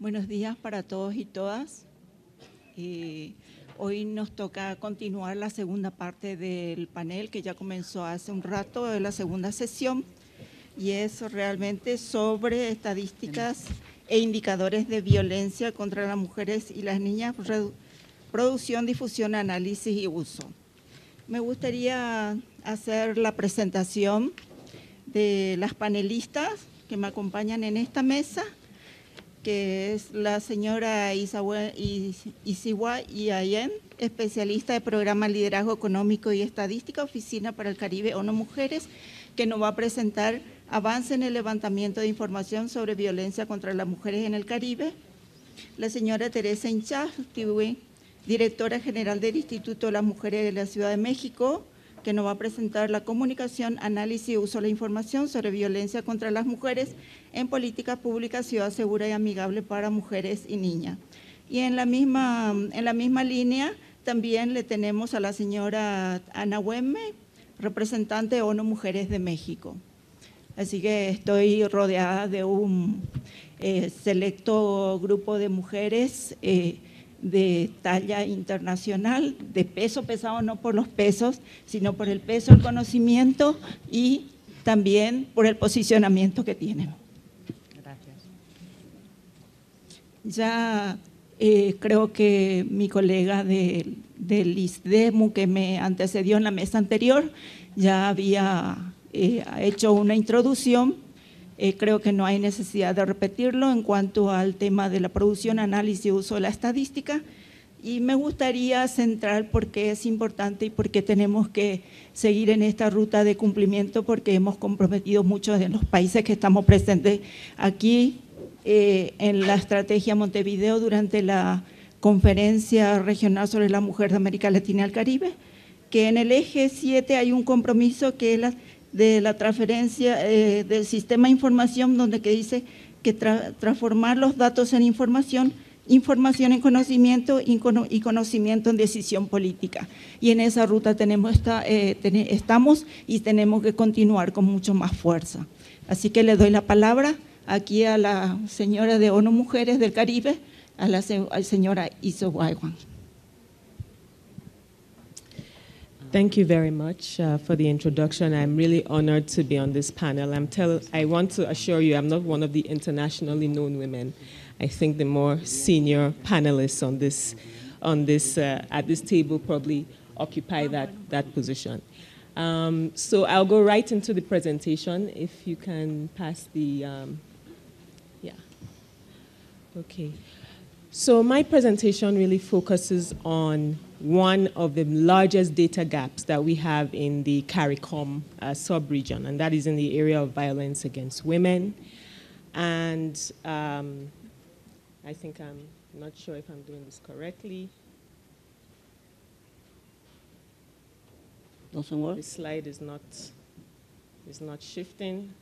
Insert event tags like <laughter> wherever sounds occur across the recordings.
Buenos días para todos y todas. Eh, hoy nos toca continuar la segunda parte del panel que ya comenzó hace un rato de la segunda sesión y es realmente sobre estadísticas e indicadores de violencia contra las mujeres y las niñas, producción, difusión, análisis y uso. Me gustaría hacer la presentación de las panelistas que me acompañan en esta mesa que es la señora Isiwa Iayen, especialista de programa Liderazgo Económico y Estadística, Oficina para el Caribe ONU Mujeres, que nos va a presentar avance en el levantamiento de información sobre violencia contra las mujeres en el Caribe. La señora Teresa Inchaz, directora general del Instituto de las Mujeres de la Ciudad de México, que nos va a presentar la comunicación, análisis y uso de la información sobre violencia contra las mujeres en políticas públicas, ciudad segura y amigable para mujeres y niñas. Y en la misma, en la misma línea también le tenemos a la señora Ana Huemme, representante de ONU Mujeres de México. Así que estoy rodeada de un eh, selecto grupo de mujeres eh, de talla internacional, de peso pesado no por los pesos, sino por el peso, el conocimiento y también por el posicionamiento que tienen. Gracias. Ya eh, creo que mi colega del ISDEMU que me antecedió en la mesa anterior ya había eh, hecho una introducción eh, creo que no hay necesidad de repetirlo en cuanto al tema de la producción, análisis y uso de la estadística. Y me gustaría centrar por qué es importante y por qué tenemos que seguir en esta ruta de cumplimiento, porque hemos comprometido muchos de los países que estamos presentes aquí eh, en la estrategia Montevideo durante la conferencia regional sobre la mujer de América Latina y el Caribe, que en el eje 7 hay un compromiso que es la de la transferencia eh, del sistema de información, donde que dice que transformar los datos en información, información en conocimiento y, conocimiento en decisión política. Y en esa ruta tenemos esta, eh, estamos y tenemos que continuar con mucho más fuerza. Así que le doy la palabra aquí a la señora de ONU Mujeres del Caribe, a la señora Iso Thank you very much uh, for the introduction. I'm really honored to be on this panel. I'm tell I want to assure you I'm not one of the internationally known women. I think the more senior panelists on this, on this, uh, at this table probably occupy that, that position. Um, so I'll go right into the presentation if you can pass the, um, yeah. Okay. So my presentation really focuses on one of the largest data gaps that we have in the CARICOM uh, subregion, and that is in the area of violence against women. And um, I think I'm not sure if I'm doing this correctly. Doesn't work. The slide is not is not shifting.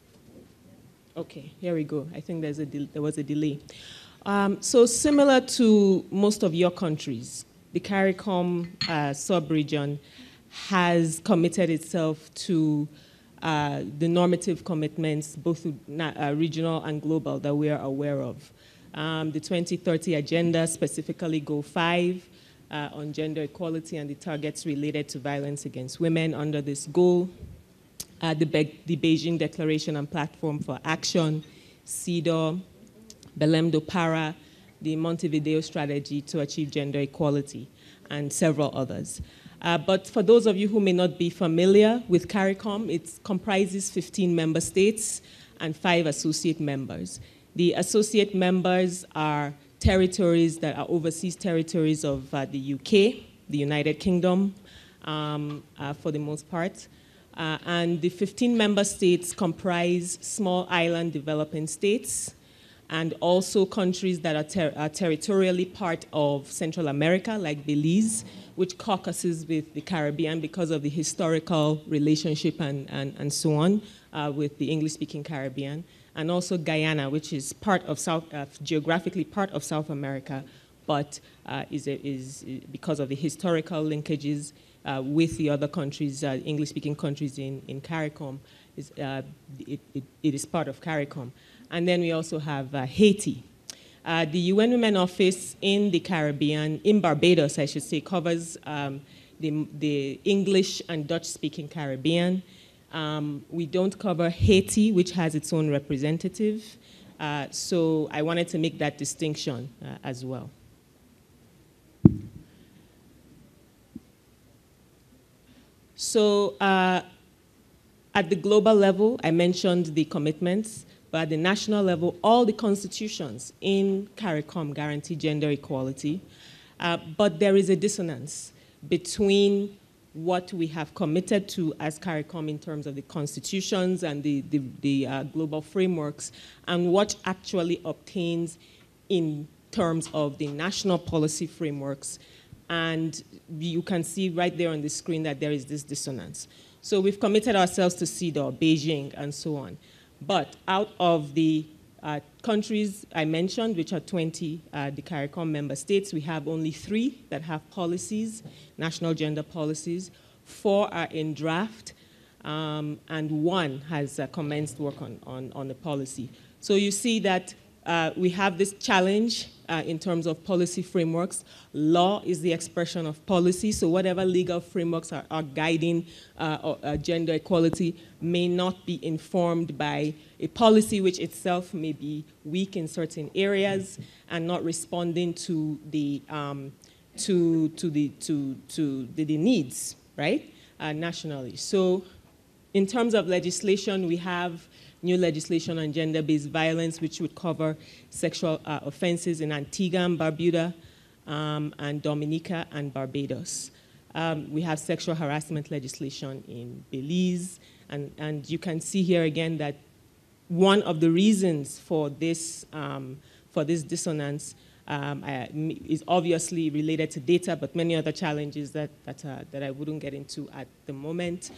Okay, here we go. I think there's a there was a delay. Um, so similar to most of your countries, the CARICOM uh, subregion has committed itself to uh, the normative commitments, both uh, regional and global, that we are aware of. Um, the 2030 agenda, specifically Goal 5, uh, on gender equality and the targets related to violence against women under this goal, uh, the, Be the, Beijing Declaration and Platform for Action, CEDAW, Belem do Para, the Montevideo Strategy to Achieve Gender Equality, and several others. Uh, but for those of you who may not be familiar with CARICOM, it comprises 15 member states and five associate members. The associate members are territories that are overseas territories of uh, the UK, the United Kingdom, um, uh, for the most part. Uh, and the 15 member states comprise small island developing states, and also countries that are, ter are, territorially part of Central America, like Belize, which caucuses with the Caribbean because of the historical relationship and, and, and so on uh, with the English-speaking Caribbean, and also Guyana, which is part of South, uh, geographically part of South America, but uh, is, a, is, because of the historical linkages uh, with the other countries, uh, English-speaking countries in, in CARICOM, is, uh, it, it, it is part of CARICOM. And then we also have uh, Haiti. Uh, the UN Women Office in the Caribbean, in Barbados, I should say, covers um, the, the, English and Dutch speaking Caribbean. Um, we don't cover Haiti, which has its own representative. Uh, so I wanted to make that distinction uh, as well. So uh, at the global level, I mentioned the commitments but at the national level, all the constitutions in CARICOM guarantee gender equality. Uh, but there is a dissonance between what we have committed to as CARICOM in terms of the constitutions and the, the, the uh, global frameworks and what actually obtains in terms of the national policy frameworks. And you can see right there on the screen that there is this dissonance. So we've committed ourselves to CEDAW, Beijing, and so on. But out of the uh, countries I mentioned, which are 20, uh, the CARICOM member states, we have only three that have policies, national gender policies. Four are in draft, um, and one has uh, commenced work on, on, on the policy. So you see that uh, we have this challenge uh, in terms of policy frameworks. Law is the expression of policy, so whatever legal frameworks are, are guiding uh, uh, gender equality may not be informed by a policy which itself may be weak in certain areas and not responding to the, um, to, to the, to, to the, the needs, right, uh, nationally. So in terms of legislation, we have new legislation on gender-based violence, which would cover sexual uh, offenses in Antigua and Barbuda, um, and Dominica and Barbados. Um, we have sexual harassment legislation in Belize, and, and you can see here again that one of the reasons for this, um, for this dissonance um, I, is obviously related to data, but many other challenges that, that, uh, that I wouldn't get into at the moment.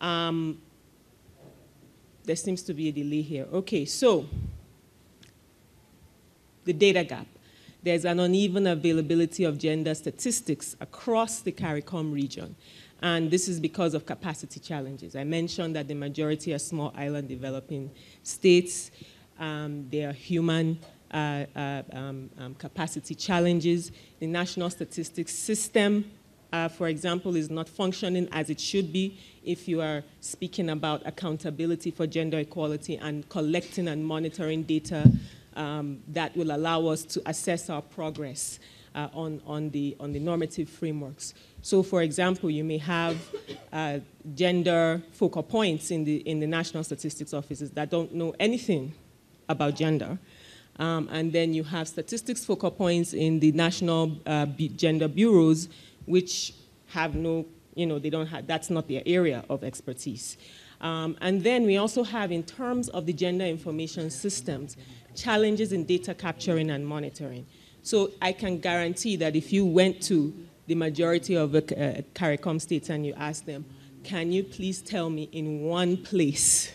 Um, there seems to be a delay here. Okay, so the data gap. There's an uneven availability of gender statistics across the CARICOM region, and this is because of capacity challenges. I mentioned that the majority are small island developing states. Um, there are human uh, uh, um, um, capacity challenges. The national statistics system uh, for example, is not functioning as it should be if you are speaking about accountability for gender equality and collecting and monitoring data um, that will allow us to assess our progress uh, on, on, the, on the normative frameworks. So for example, you may have uh, gender focal points in the, in the national statistics offices that don't know anything about gender. Um, and then you have statistics focal points in the national uh, gender bureaus which have no, you know, they don't have, that's not their area of expertise. Um, and then we also have, in terms of the gender information systems, challenges in data capturing and monitoring. So I can guarantee that if you went to the majority of uh, CARICOM states and you asked them, can you please tell me in one place,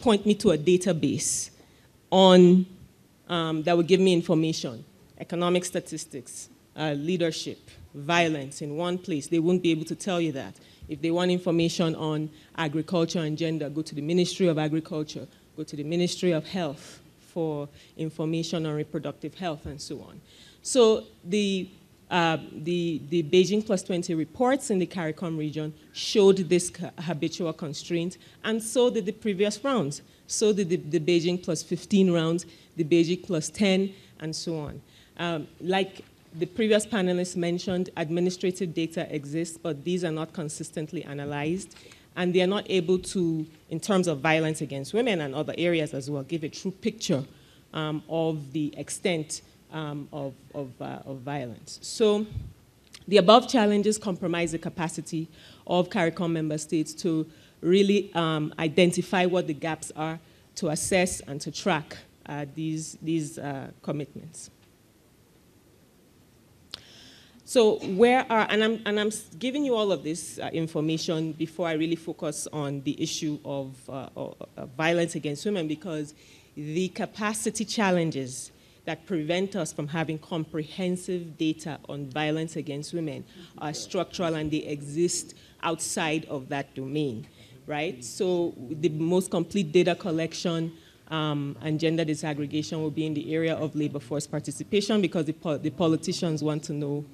point me to a database on, um, that will give me information, economic statistics, uh, leadership, violence in one place. They won't be able to tell you that. If they want information on agriculture and gender, go to the Ministry of Agriculture, go to the Ministry of Health for information on reproductive health and so on. So the, uh, the, the Beijing Plus 20 reports in the CARICOM region showed this habitual constraint, and so did the previous rounds. So did the, the Beijing Plus 15 rounds, the Beijing Plus 10, and so on. Um, like the previous panelists mentioned administrative data exists, but these are not consistently analyzed. And they are not able to, in terms of violence against women and other areas as well, give a true picture um, of the extent um, of, of, uh, of violence. So the above challenges compromise the capacity of CARICOM member states to really um, identify what the gaps are, to assess and to track uh, these, these uh, commitments. So where are, and I'm, and I'm giving you all of this uh, information before I really focus on the issue of uh, uh, violence against women because the capacity challenges that prevent us from having comprehensive data on violence against women are structural and they exist outside of that domain, right? So the most complete data collection um, and gender disaggregation will be in the area of labor force participation because the, po the politicians want to know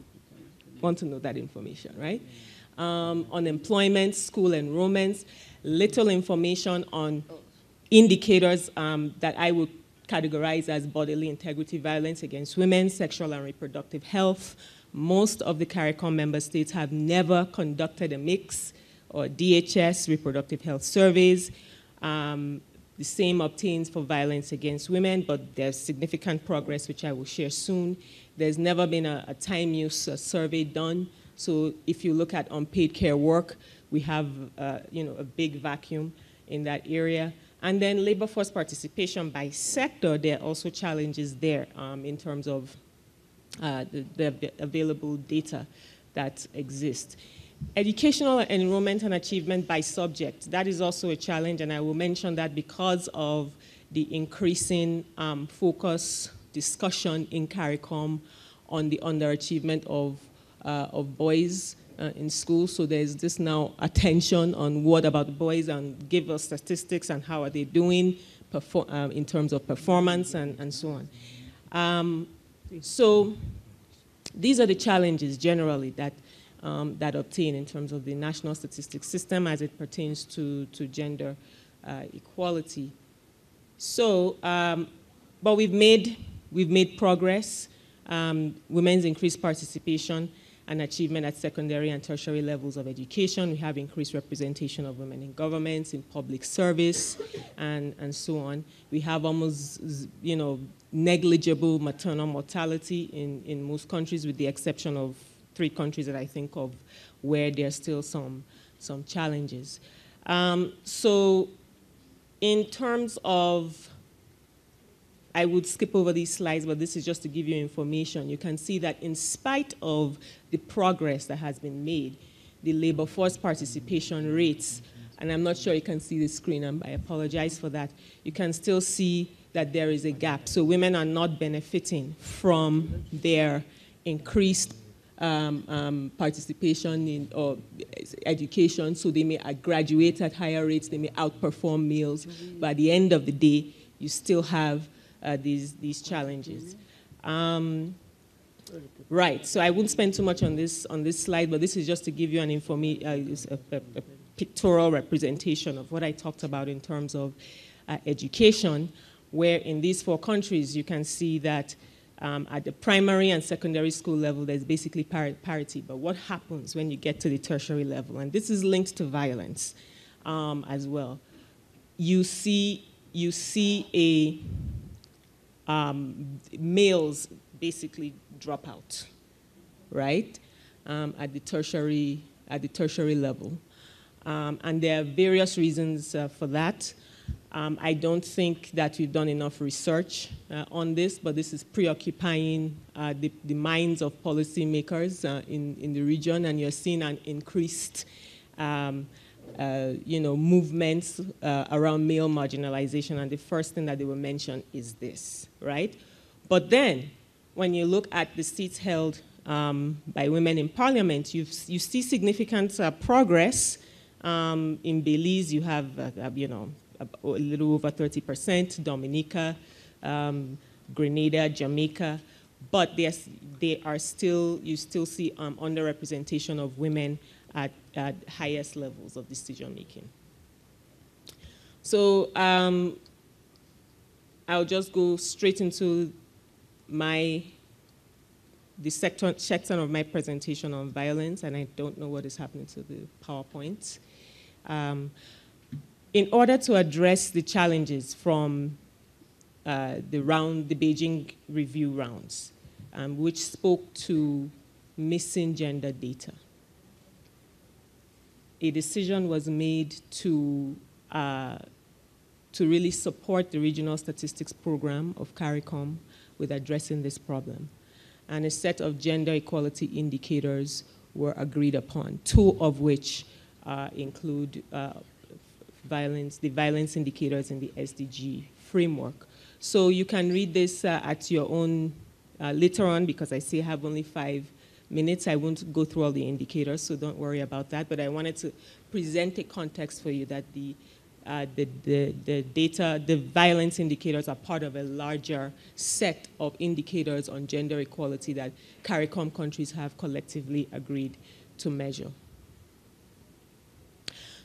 want to know that information, right? Um, unemployment, school enrollments, little information on indicators um, that I would categorize as bodily integrity, violence against women, sexual and reproductive health. Most of the CARICOM member states have never conducted a mix or DHS reproductive health surveys. Um, the same obtains for violence against women, but there's significant progress, which I will share soon. There's never been a, a time use uh, survey done. So if you look at unpaid care work, we have uh, you know, a big vacuum in that area. And then labor force participation by sector, there are also challenges there um, in terms of uh, the, the, available data that exists. Educational enrollment and achievement by subject, that is also a challenge, and I will mention that because of the increasing um, focus discussion in CARICOM on the underachievement of, uh, of boys uh, in school. So there's this now attention on what about boys and give us statistics and how are they doing uh, in terms of performance and, and so on. Um, so these are the challenges generally that um, that obtain in terms of the national statistics system as it pertains to, to gender uh, equality. So, um, but we've made, we've made progress. Um, women's increased participation and achievement at secondary and tertiary levels of education. We have increased representation of women in governments, in public service, and, and so on. We have almost, you know, negligible maternal mortality in, in most countries with the exception of three countries that I think of where there are still some, some challenges. Um, so in terms of, I would skip over these slides, but this is just to give you information. You can see that in spite of the progress that has been made, the labor force participation rates, and I'm not sure you can see the screen, and I apologize for that, you can still see that there is a gap. So women are not benefiting from their increased um, um, participation in or education, so they may uh, graduate at higher rates, they may outperform males, mm -hmm. but at the end of the day, you still have uh, these, these challenges. Mm-hmm. Um, right, so I won't spend too much on this, on this slide, but this is just to give you an informa- uh, a, a, a, pictorial representation of what I talked about in terms of uh, education, where in these four countries you can see that um, at the primary and secondary school level, there's basically parity, but what happens when you get to the tertiary level? And this is linked to violence um, as well. You see, you see a um, males basically drop out, right? Um, at the tertiary at the tertiary level, um, and there are various reasons uh, for that. Um, I don't think that we've done enough research uh, on this, but this is preoccupying uh, the, the, minds of policymakers uh, in, in the region, and you're seeing an increased um, uh, you know, movements uh, around male marginalization, and the first thing that they will mention is this, right? But then, when you look at the seats held um, by women in parliament, you you see significant uh, progress. Um, in Belize, you have, you know, a little over 30%, Dominica, um, Grenada, Jamaica, but they are still, you still see um, underrepresentation of women at, at highest levels of decision making. So um, I'll just go straight into my the section, section of my presentation on violence, and I don't know what is happening to the PowerPoint. Um, in order to address the challenges from uh, the round, the Beijing review rounds, um, which spoke to missing gender data. A decision was made to, uh, to really support the Regional Statistics Program of CARICOM with addressing this problem. And a set of gender equality indicators were agreed upon, two of which uh, include uh, violence, the violence indicators in the SDG framework. So you can read this uh, at your own uh, later on because I I have only five minutes. I won't go through all the indicators, so don't worry about that. But I wanted to present a context for you that the, uh, the, the, the, data, the violence indicators are part of a larger set of indicators on gender equality that CARICOM countries have collectively agreed to measure.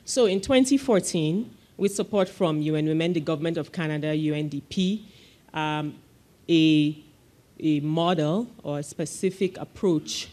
So in 2014, with support from UN Women, the Government of Canada, UNDP, um, a, a model or a specific approach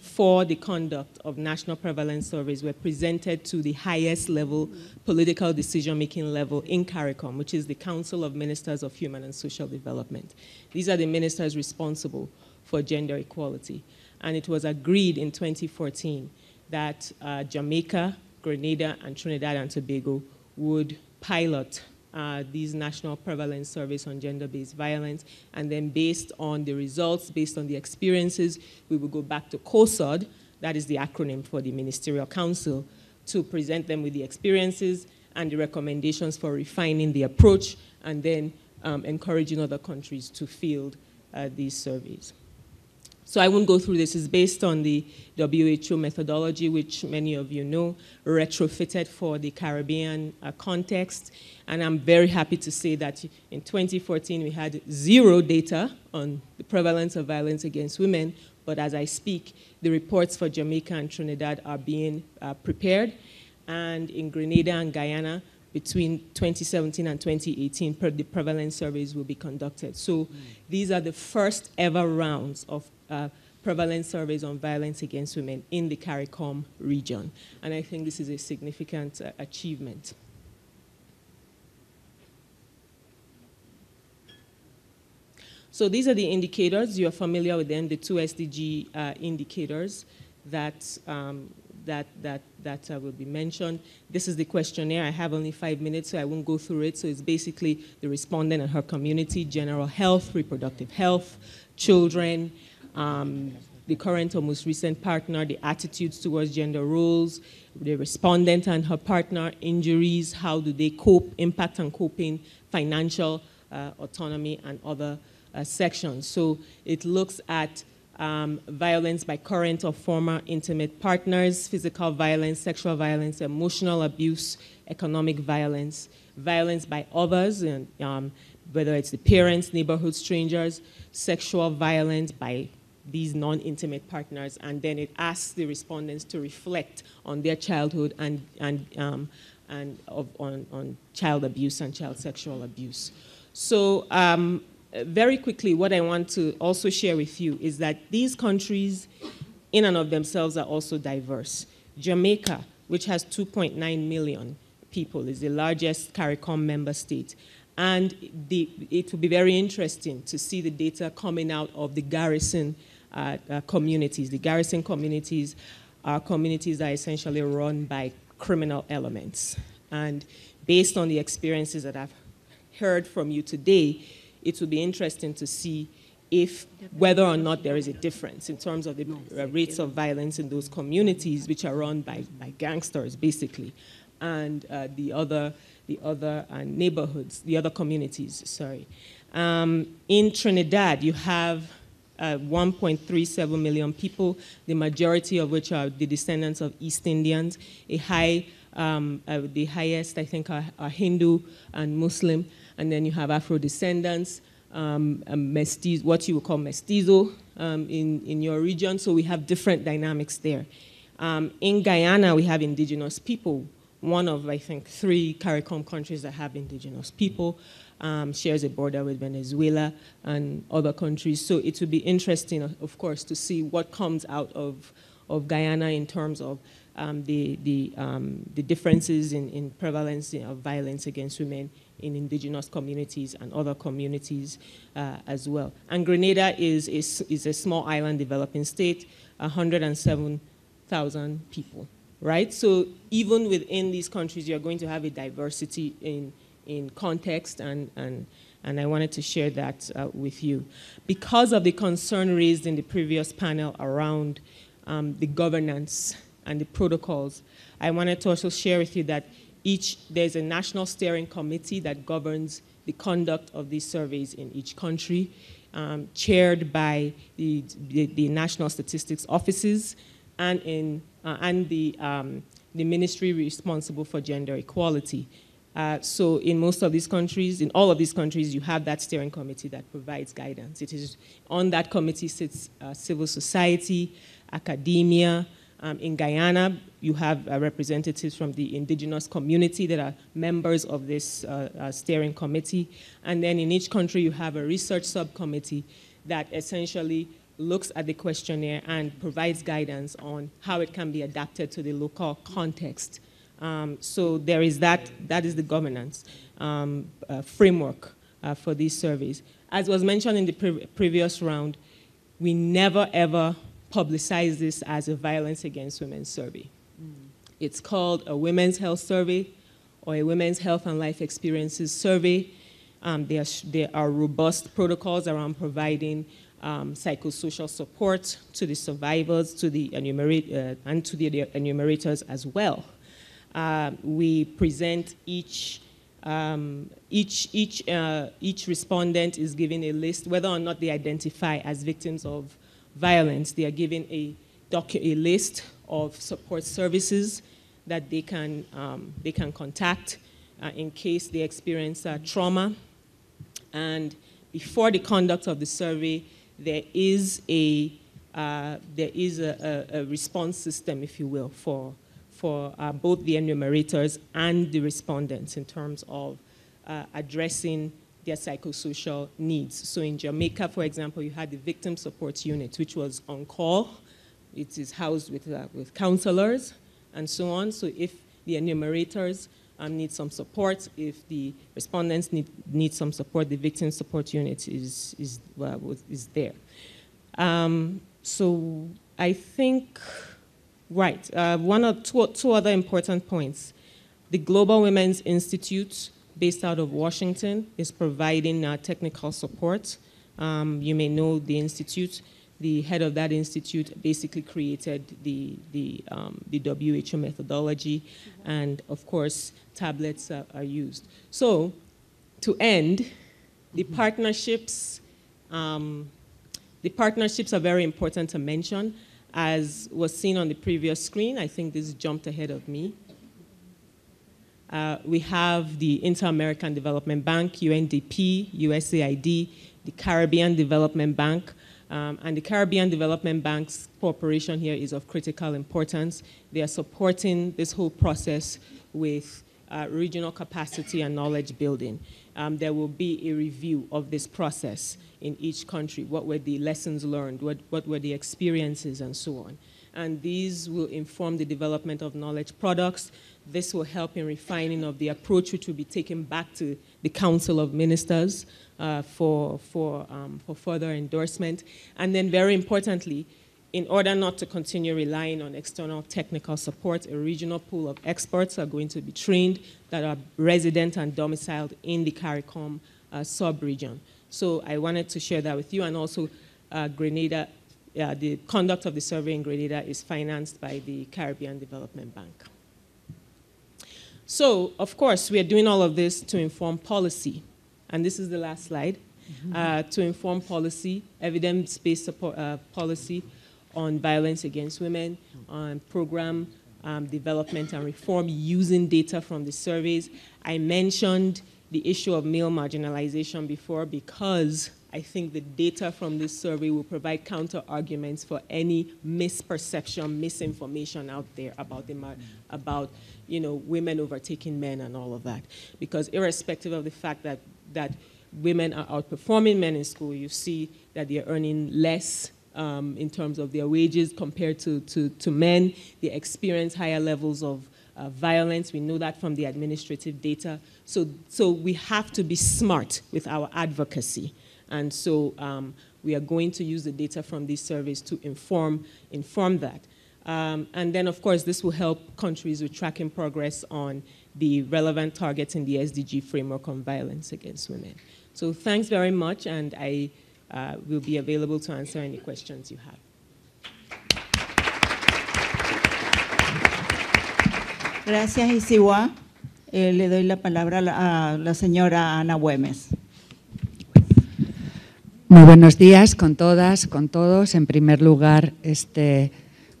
for the conduct of national prevalence surveys were presented to the highest level political decision-making level in CARICOM, which is the Council of Ministers of Human and Social Development. These are the ministers responsible for gender equality. And it was agreed in 2014 that uh, Jamaica, Grenada, and Trinidad and Tobago would pilot uh, these national prevalence surveys on gender-based violence, and then based on the results, based on the experiences, we will go back to COSOD, that is the acronym for the Ministerial Council, to present them with the experiences and the recommendations for refining the approach, and then um, encouraging other countries to field uh, these surveys. So I won't go through this. It's based on the WHO methodology, which many of you know, retrofitted for the Caribbean uh, context. And I'm very happy to say that in 2014, we had zero data on the prevalence of violence against women. But as I speak, the reports for Jamaica and Trinidad are being uh, prepared. And in Grenada and Guyana, between 2017 and 2018, the prevalence surveys will be conducted. So these are the first ever rounds of uh, prevalence surveys on violence against women in the CARICOM region. And I think this is a significant uh, achievement. So these are the indicators. You're familiar with them, the two SDG uh, indicators that, um, that, that, that uh, will be mentioned. This is the questionnaire. I have only five minutes, so I won't go through it. So it's basically the respondent and her community, general health, reproductive health, children, um, the current or most recent partner, the attitudes towards gender roles, the respondent and her partner, injuries, how do they cope, impact on coping, financial uh, autonomy, and other uh, sections. So it looks at um, violence by current or former intimate partners, physical violence, sexual violence, emotional abuse, economic violence, violence by others, and, um, whether it's the parents, neighborhood strangers, sexual violence by these non-intimate partners, and then it asks the respondents to reflect on their childhood and, and, um, and of, on, on child abuse and child sexual abuse. So um, very quickly, what I want to also share with you is that these countries in and of themselves are also diverse. Jamaica, which has 2.9 million people, is the largest CARICOM member state. And the, it will be very interesting to see the data coming out of the Garrison uh, uh, communities, the garrison communities, are communities that are essentially run by criminal elements. And based on the experiences that I've heard from you today, it will be interesting to see if whether or not there is a difference in terms of the uh, rates of violence in those communities, which are run by, by gangsters, basically, and uh, the other, the other uh, neighborhoods, the other communities, sorry. Um, in Trinidad, you have uh, 1.37 million people, the majority of which are the descendants of East Indians. A high, um, uh, the highest, I think, are, are, Hindu and Muslim. And then you have Afro descendants, um, mestizo, what you would call mestizo um, in, in your region. So we have different dynamics there. Um, in Guyana, we have indigenous people, one of, I think, three CARICOM countries that have indigenous people um, shares a border with Venezuela and other countries. So it will be interesting, of course, to see what comes out of, of Guyana in terms of um, the, the, um, the differences in, in prevalence of violence against women in indigenous communities and other communities uh, as well. And Grenada is, is, is a small island developing state, 107,000 people, right? So even within these countries, you're going to have a diversity in in context, and, and, and I wanted to share that uh, with you. Because of the concern raised in the previous panel around um, the governance and the protocols, I wanted to also share with you that each, there's a national steering committee that governs the conduct of these surveys in each country, um, chaired by the, the, the, national statistics offices and, in, uh, and the, um, the ministry responsible for gender equality. Uh, so in most of these countries, in all of these countries, you have that steering committee that provides guidance. It is on that committee sits uh, civil society, academia. Um, in Guyana, you have uh, representatives from the indigenous community that are members of this uh, uh, steering committee. And then in each country, you have a research subcommittee that essentially looks at the questionnaire and provides guidance on how it can be adapted to the local context um, so there is that, that is the governance um, uh, framework uh, for these surveys. As was mentioned in the pre previous round, we never ever publicize this as a violence against women survey. Mm. It's called a women's health survey or a women's health and life experiences survey. Um, there, there are robust protocols around providing um, psychosocial support to the survivors to the enumerate, uh, and to the enumerators as well. Uh, we present each, um, each, each, uh, each respondent is given a list, whether or not they identify as victims of violence, they are given a, a list of support services that they can, um, they can contact uh, in case they experience uh, trauma. And before the conduct of the survey, there is a, uh, there is a, a, a response system, if you will, for for uh, both the enumerators and the respondents in terms of uh, addressing their psychosocial needs. So in Jamaica, for example, you had the victim support unit, which was on call. It is housed with, uh, with counselors and so on. So if the enumerators um, need some support, if the respondents need, need some support, the victim support unit is, is, uh, is there. Um, so I think Right. Uh, one or two, two other important points. The Global Women's Institute, based out of Washington, is providing uh, technical support. Um, you may know the institute. The head of that institute basically created the, the, um, the WHO methodology, and of course, tablets are, are used. So, to end, the partnerships, um, the partnerships are very important to mention. As was seen on the previous screen, I think this jumped ahead of me. Uh, we have the Inter-American Development Bank, UNDP, USAID, the Caribbean Development Bank, um, and the Caribbean Development Bank's cooperation here is of critical importance. They are supporting this whole process with uh, regional capacity and knowledge building. Um, there will be a review of this process in each country. What were the lessons learned? What, what were the experiences and so on? And these will inform the development of knowledge products. This will help in refining of the approach which will be taken back to the Council of Ministers uh, for, for, um, for further endorsement. And then very importantly, in order not to continue relying on external technical support, a regional pool of experts are going to be trained that are resident and domiciled in the CARICOM uh, sub-region. So I wanted to share that with you and also uh, Grenada, uh, the conduct of the survey in Grenada is financed by the Caribbean Development Bank. So, of course, we are doing all of this to inform policy. And this is the last slide. Mm -hmm. to inform policy, evidence-based uh, policy, on violence against women, on program um, development and reform using data from the surveys. I mentioned the issue of male marginalization before because I think the data from this survey will provide counter arguments for any misperception, misinformation out there about the about you know women overtaking men and all of that. Because irrespective of the fact that that women are outperforming men in school, you see that they are earning less um, in terms of their wages compared to, to, to men. They experience higher levels of uh, violence. We know that from the administrative data. So, so we have to be smart with our advocacy. And so um, we are going to use the data from these surveys to inform, inform that. Um, and then, of course, this will help countries with tracking progress on the relevant targets in the SDG framework on violence against women. So thanks very much, and I uh, be available to answer any questions you have. Gracias, Isiwa. Eh, le doy la palabra a la, señora Ana Güemes. Muy buenos días con todas, con todos. En primer lugar, este,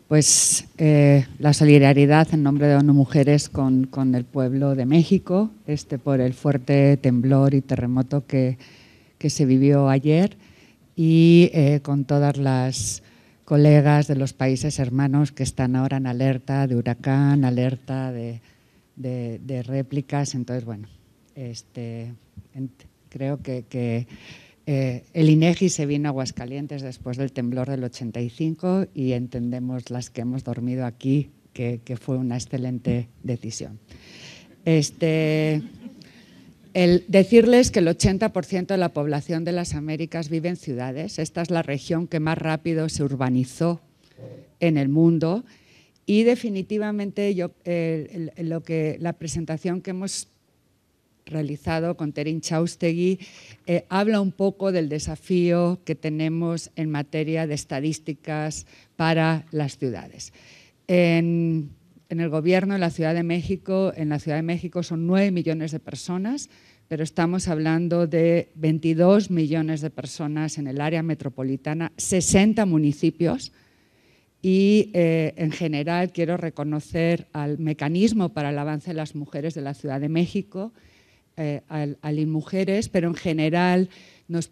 pues eh, la solidaridad en nombre de ONU Mujeres con, el pueblo de México este, por el fuerte temblor y terremoto que, que se vivió ayer y eh, con todas las colegas de los países hermanos que están ahora en alerta de huracán, alerta de, réplicas. Entonces, bueno, este, creo que, eh, el INEGI se vino a Aguascalientes después del temblor del 85 y entendemos las que hemos dormido aquí que, fue una excelente decisión. Este, el decirles que el 80% de la población de las Américas vive en ciudades. Esta es la región que más rápido se urbanizó en el mundo. Y definitivamente yo, lo que, la presentación que hemos realizado con Terin Chaustegui eh, habla un poco del desafío que tenemos en materia de estadísticas para las ciudades. En, en el gobierno, en la Ciudad de México, en la Ciudad de México son 9 millones de personas, pero estamos hablando de 22 millones de personas en el área metropolitana, 60 municipios. Y eh, en general quiero reconocer al mecanismo para el avance de las mujeres de la Ciudad de México, eh, al, INMUJERES, pero en general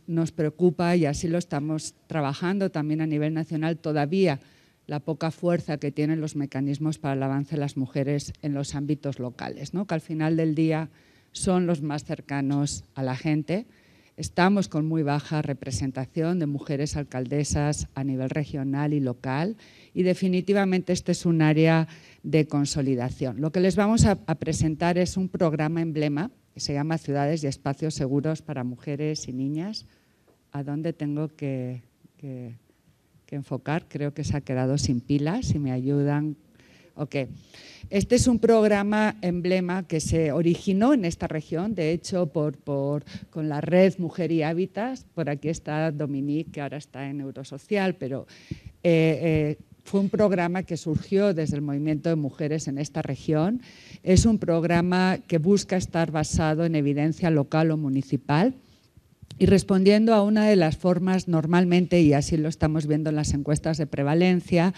nos preocupa, y así lo estamos trabajando también a nivel nacional todavía, la poca fuerza que tienen los mecanismos para el avance de las mujeres en los ámbitos locales, que al final del día son los más cercanos a la gente. Estamos con muy baja representación de mujeres alcaldesas a nivel regional y local y definitivamente este es un área de consolidación. Lo que les vamos a, presentar es un programa emblema que se llama Ciudades y Espacios Seguros para Mujeres y Niñas. ¿A donde tengo que que enfocar. Creo que se ha quedado sin pilas, si me ayudan. Ok. Este es un programa emblema que se originó en esta región, de hecho, por, por, con la red Mujer y Hábitats. Por aquí está Dominique, que ahora está en Eurosocial, pero eh, eh, fue un programa que surgió desde el movimiento de mujeres en esta región. Es un programa que busca estar basado en evidencia local o municipal y respondiendo a una de las formas normalmente, y así lo estamos viendo en las encuestas de prevalencia,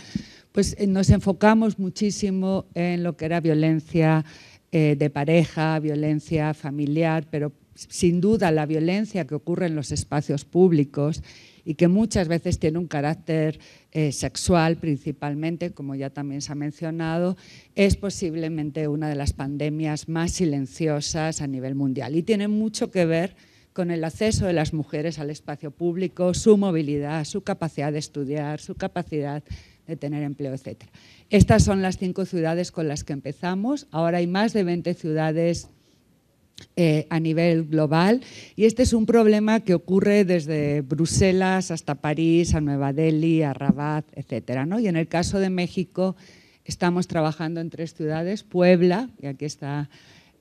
pues eh, nos enfocamos muchísimo en lo que era violencia eh, de pareja, violencia familiar, pero sin duda la violencia que ocurre en los espacios públicos y que muchas veces tiene un carácter eh, sexual principalmente, como ya también se ha mencionado, es posiblemente una de las pandemias más silenciosas a nivel mundial y tiene mucho que ver con el acceso de las mujeres al espacio público, su movilidad, su capacidad de estudiar, su capacidad de tener empleo, etc. Estas son las cinco ciudades con las que empezamos. Ahora hay más de 20 ciudades eh, a nivel global y este es un problema que ocurre desde Bruselas hasta París, a Nueva Delhi, a Rabat, etc. Y en el caso de México estamos trabajando en tres ciudades, Puebla, y aquí está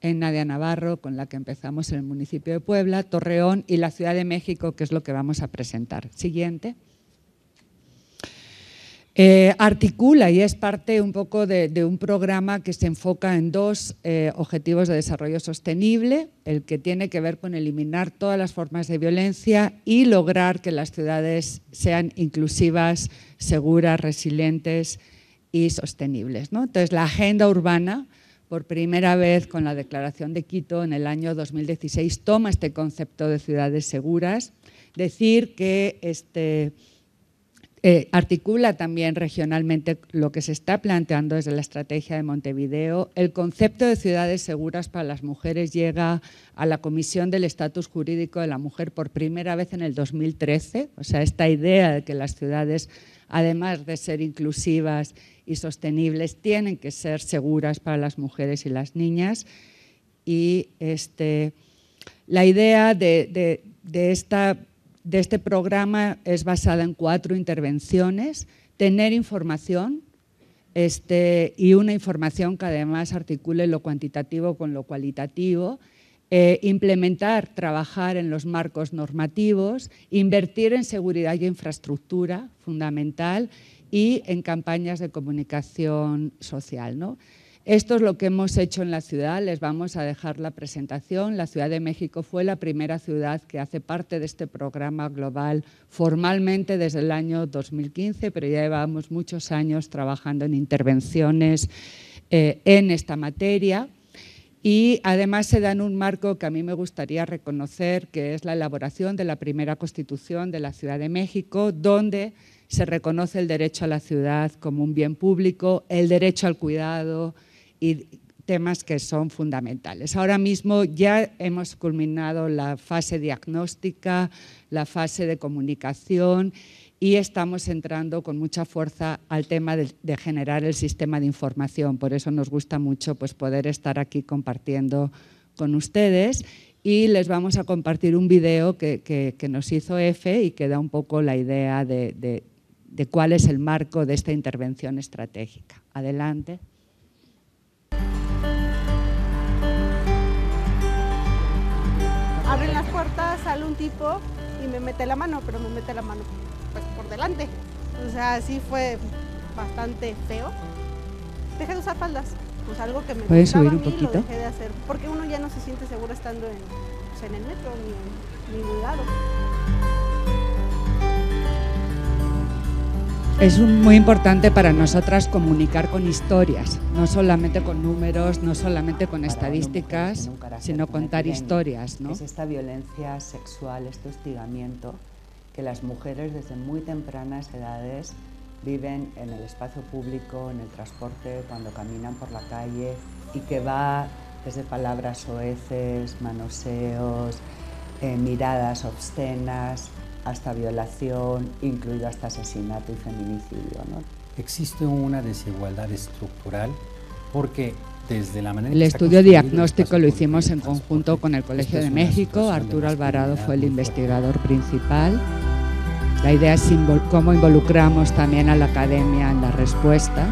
en Nadia Navarro, con la que empezamos en el municipio de Puebla, Torreón y la Ciudad de México, que es lo que vamos a presentar. Siguiente. Eh, articula y es parte un poco de, un programa que se enfoca en dos eh, objetivos de desarrollo sostenible, el que tiene que ver con eliminar todas las formas de violencia y lograr que las ciudades sean inclusivas, seguras, resilientes y sostenibles. Entonces, la agenda urbana por primera vez con la Declaración de Quito en el año 2016 toma este concepto de ciudades seguras. Decir que este, eh, articula también regionalmente lo que se está planteando desde la estrategia de Montevideo. El concepto de ciudades seguras para las mujeres llega a la Comisión del Estatus Jurídico de la Mujer por primera vez en el 2013. O sea, esta idea de que las ciudades además de ser inclusivas y sostenibles, tienen que ser seguras para las mujeres y las niñas. Y este, la idea de, este programa es basada en cuatro intervenciones. Tener información este, y una información que además articule lo cuantitativo con lo cualitativo eh, implementar, trabajar en los marcos normativos, invertir en seguridad y infraestructura, fundamental, y en campañas de comunicación social. ¿no? Esto es lo que hemos hecho en la ciudad, les vamos a dejar la presentación. La Ciudad de México fue la primera ciudad que hace parte de este programa global formalmente desde el año 2015, pero ya llevamos muchos años trabajando en intervenciones eh, en esta materia y además se da en un marco que a mí me gustaría reconocer, que es la elaboración de la primera Constitución de la Ciudad de México, donde se reconoce el derecho a la ciudad como un bien público, el derecho al cuidado y temas que son fundamentales. Ahora mismo ya hemos culminado la fase diagnóstica, la fase de comunicación y estamos entrando con mucha fuerza al tema de, generar el sistema de información. Por eso nos gusta mucho pues, poder estar aquí compartiendo con ustedes y les vamos a compartir un video que, nos hizo EFE y que da un poco la idea de, cuál es el marco de esta intervención estratégica. Adelante. Abren las puertas, sale un tipo y me mete la mano, pero me mete la mano pues, por delante. O sea, sí fue bastante feo. Dejé de usar faldas, pues algo que me subir un poquito? Lo dejé de hacer, porque uno ya no se siente seguro estando en, pues, en el metro ni en ningún lado. Es muy importante para nosotras comunicar con historias, no solamente con números, no solamente con estadísticas, sino contar historias. ¿no? Es esta violencia sexual, este hostigamiento que las mujeres desde muy tempranas edades viven en el espacio público, en el transporte, cuando caminan por la calle y que va desde palabras soeces, manoseos, eh, miradas obscenas, hasta violación, incluido hasta asesinato y feminicidio. Existe una desigualdad estructural porque desde la manera el estudio diagnóstico lo hicimos en conjunto con el Colegio de México. Arturo Alvarado fue el investigador principal. La idea es cómo involucramos también a la academia en la respuesta.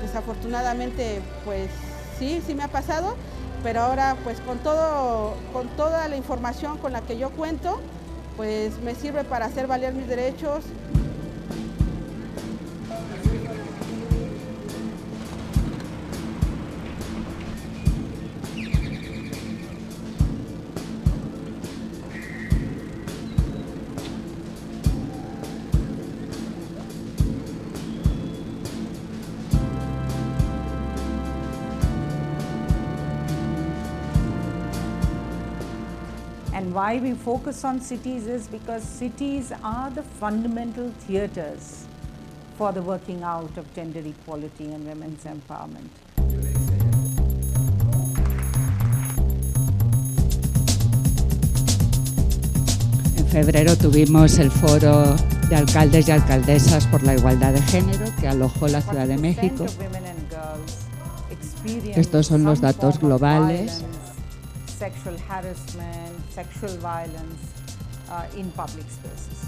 Desafortunadamente, pues sí, sí me ha pasado, pero ahora pues con, todo, con toda la información con la que yo cuento, pues me sirve para hacer valer mis derechos, why we focus on cities is because cities are the fundamental theatres for the working out of gender equality and women's empowerment. En febrero tuvimos el foro de alcaldes y alcaldesas por la igualdad de género que alojó la Ciudad de México. Estos son los datos globales sexual harassment, sexual violence uh, in public spaces.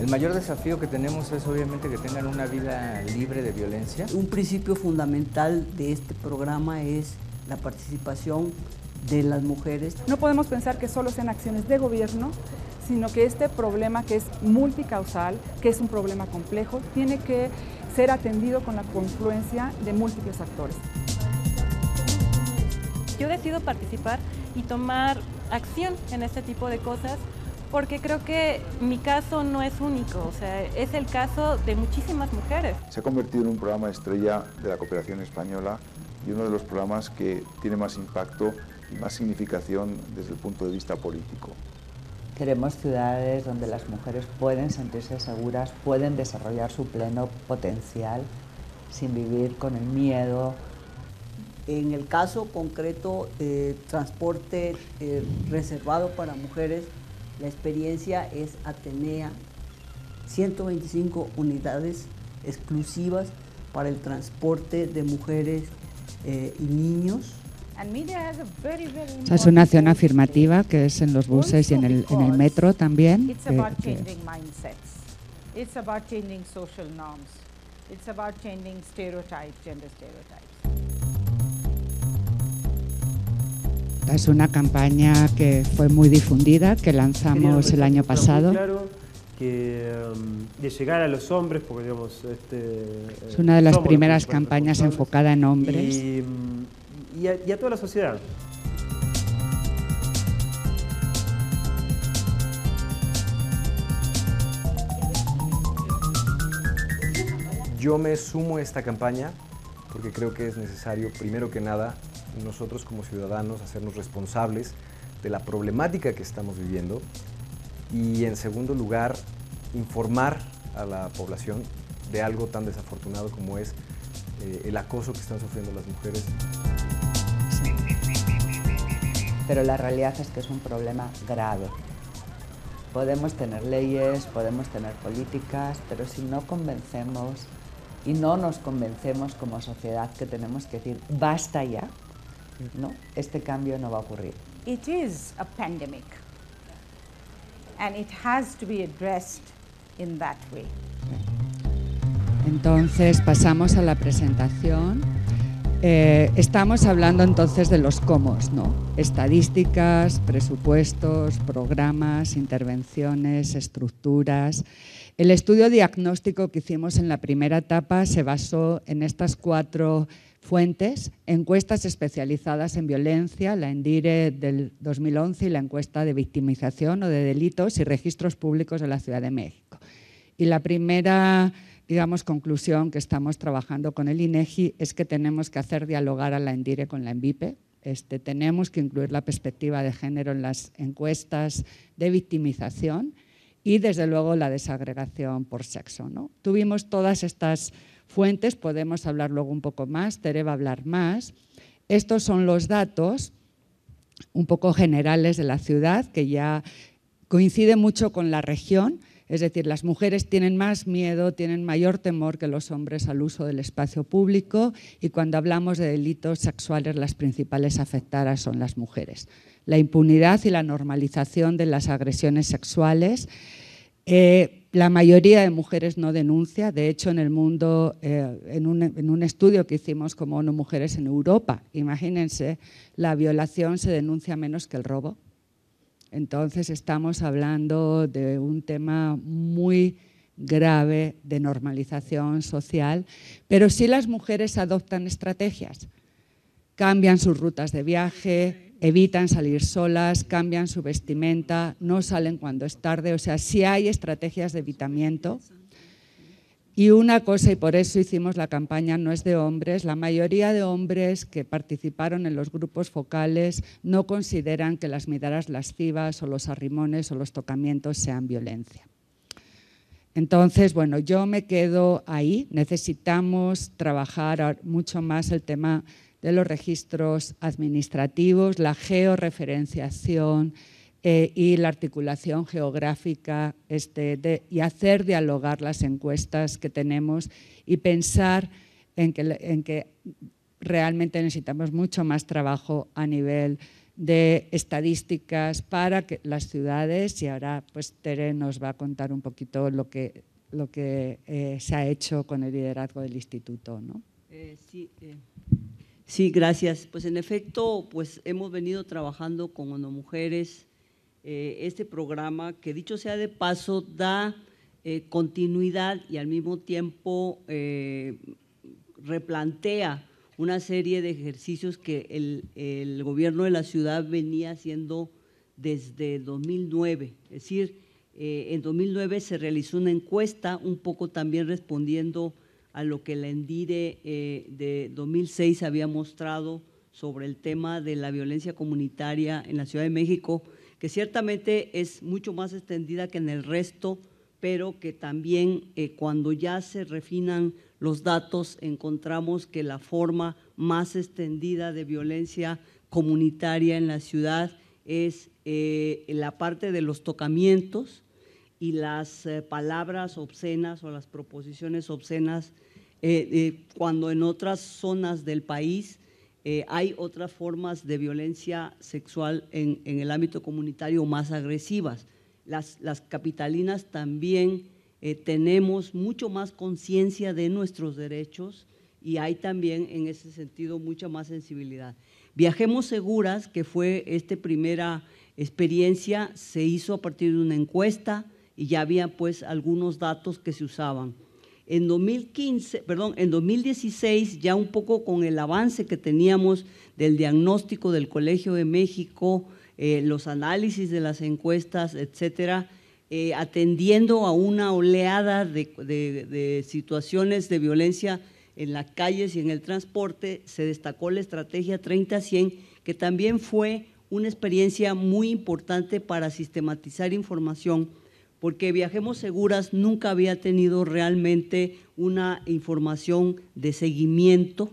El mayor desafío que tenemos es obviamente que tengan una vida libre de violencia. Un principio fundamental de este programa es la participación de las mujeres. No podemos pensar que solo sean acciones de gobierno, sino que este problema que es multicausal, que es un problema complejo, tiene que ser atendido con la confluencia de múltiples actores yo decido participar y tomar acción en este tipo de cosas porque creo que mi caso no es único, o sea, es el caso de muchísimas mujeres. Se ha convertido en un programa estrella de la cooperación española y uno de los programas que tiene más impacto y más significación desde el punto de vista político. Queremos ciudades donde las mujeres pueden sentirse seguras, pueden desarrollar su pleno potencial sin vivir con el miedo, en el caso concreto, transporte eh, reservado para mujeres, la experiencia es Atenea, 125 unidades exclusivas para el transporte de mujeres eh, y niños. O es una acción afirmativa que es en los buses y en el, metro también. It's about changing social norms. It's about changing gender stereotypes. es una campaña que fue muy difundida, que lanzamos el año pasado. Um, de llegar a los hombres, porque digamos... Este, es una de las primeras campañas enfocada en hombres. Um, y a toda la sociedad. Yo me sumo a esta campaña porque creo que es necesario, primero que nada, nosotros como ciudadanos hacernos responsables de la problemática que estamos viviendo y en segundo lugar informar a la población de algo tan desafortunado como es eh, el acoso que están sufriendo las mujeres. Pero la realidad es que es un problema grave. Podemos tener leyes, podemos tener políticas, pero si no convencemos y no nos convencemos como sociedad que tenemos que decir basta ya, no, este cambio no va a ocurrir. It is a pandemic and it has to be addressed in that way. Entonces pasamos a la presentación. Eh, estamos hablando entonces de los cómo, ¿no? Estadísticas, presupuestos, programas, intervenciones, estructuras. El estudio diagnóstico que hicimos en la primera etapa se basó en estas cuatro Fuentes, encuestas especializadas en violencia, la ENDIRE del 2011 y la encuesta de victimización o de delitos y registros públicos de la Ciudad de México. Y la primera, digamos, conclusión que estamos trabajando con el INEGI e es que tenemos que hacer dialogar a la ENDIRE con la ENVIPE. Este, tenemos que incluir la perspectiva de género en las encuestas de victimización y, desde luego, la desagregación por sexo. ¿no? Tuvimos todas estas fuentes, podemos hablar luego un poco más, Tere va a hablar más. Estos son los datos un poco generales de la ciudad, que ya coincide mucho con la región, es decir, las mujeres tienen más miedo, tienen mayor temor que los hombres al uso del espacio público y cuando hablamos de delitos sexuales las principales afectadas son las mujeres. La impunidad y la normalización de las agresiones sexuales. Eh, la mayoría de mujeres no denuncia, de hecho en el mundo, eh, en, un, estudio que hicimos como ONU mujeres en Europa, imagínense, la violación se denuncia menos que el robo. Entonces estamos hablando de un tema muy grave de normalización social, pero si las mujeres adoptan estrategias, cambian sus rutas de viaje, evitan salir solas, cambian su vestimenta, no salen cuando es tarde, o sea, sí hay estrategias de evitamiento. Y una cosa, y por eso hicimos la campaña, no es de hombres, la mayoría de hombres que participaron en los grupos focales no consideran que las miradas lascivas o los arrimones o los tocamientos sean violencia. Entonces, bueno, yo me quedo ahí. Necesitamos trabajar mucho más el tema de los registros administrativos, la georreferenciación eh, y la articulación geográfica este, y hacer dialogar las encuestas que tenemos y pensar en que, en que realmente necesitamos mucho más trabajo a nivel de estadísticas para que las ciudades, y ahora pues Tere nos va a contar un poquito lo que, lo que eh, se ha hecho con el liderazgo del instituto. ¿no? Eh, sí, Sí, gracias. Pues en efecto, pues hemos venido trabajando con Mujeres, Mujeres. Eh, este programa que dicho sea de paso da eh, continuidad y al mismo tiempo eh, replantea una serie de ejercicios que el, el, gobierno de la ciudad venía haciendo desde 2009. Es decir, en 2009 se realizó una encuesta, un poco también respondiendo a lo que la Endire eh, de 2006 había mostrado sobre el tema de la violencia comunitaria en la Ciudad de México, que ciertamente es mucho más extendida que en el resto, pero que también eh, cuando ya se refinan los datos encontramos que la forma más extendida de violencia comunitaria en la ciudad es eh, la parte de los tocamientos y las palabras obscenas o las proposiciones obscenas eh, eh, cuando en otras zonas del país eh, hay otras formas de violencia sexual en, el ámbito comunitario más agresivas. Las, las capitalinas también tenemos mucho más conciencia de nuestros derechos y hay también en ese sentido mucha más sensibilidad. Viajemos Seguras, que fue esta primera experiencia, se hizo a partir de una encuesta y ya había pues algunos datos que se usaban. En 2015, perdón, en 2016, ya un poco con el avance que teníamos del diagnóstico del Colegio de México, eh, los análisis de las encuestas, etcétera, eh, atendiendo a una oleada de, de situaciones de violencia en las calles y en el transporte, se destacó la estrategia 30-100, que también fue una experiencia muy importante para sistematizar información porque Viajemos Seguras nunca había tenido realmente una información de seguimiento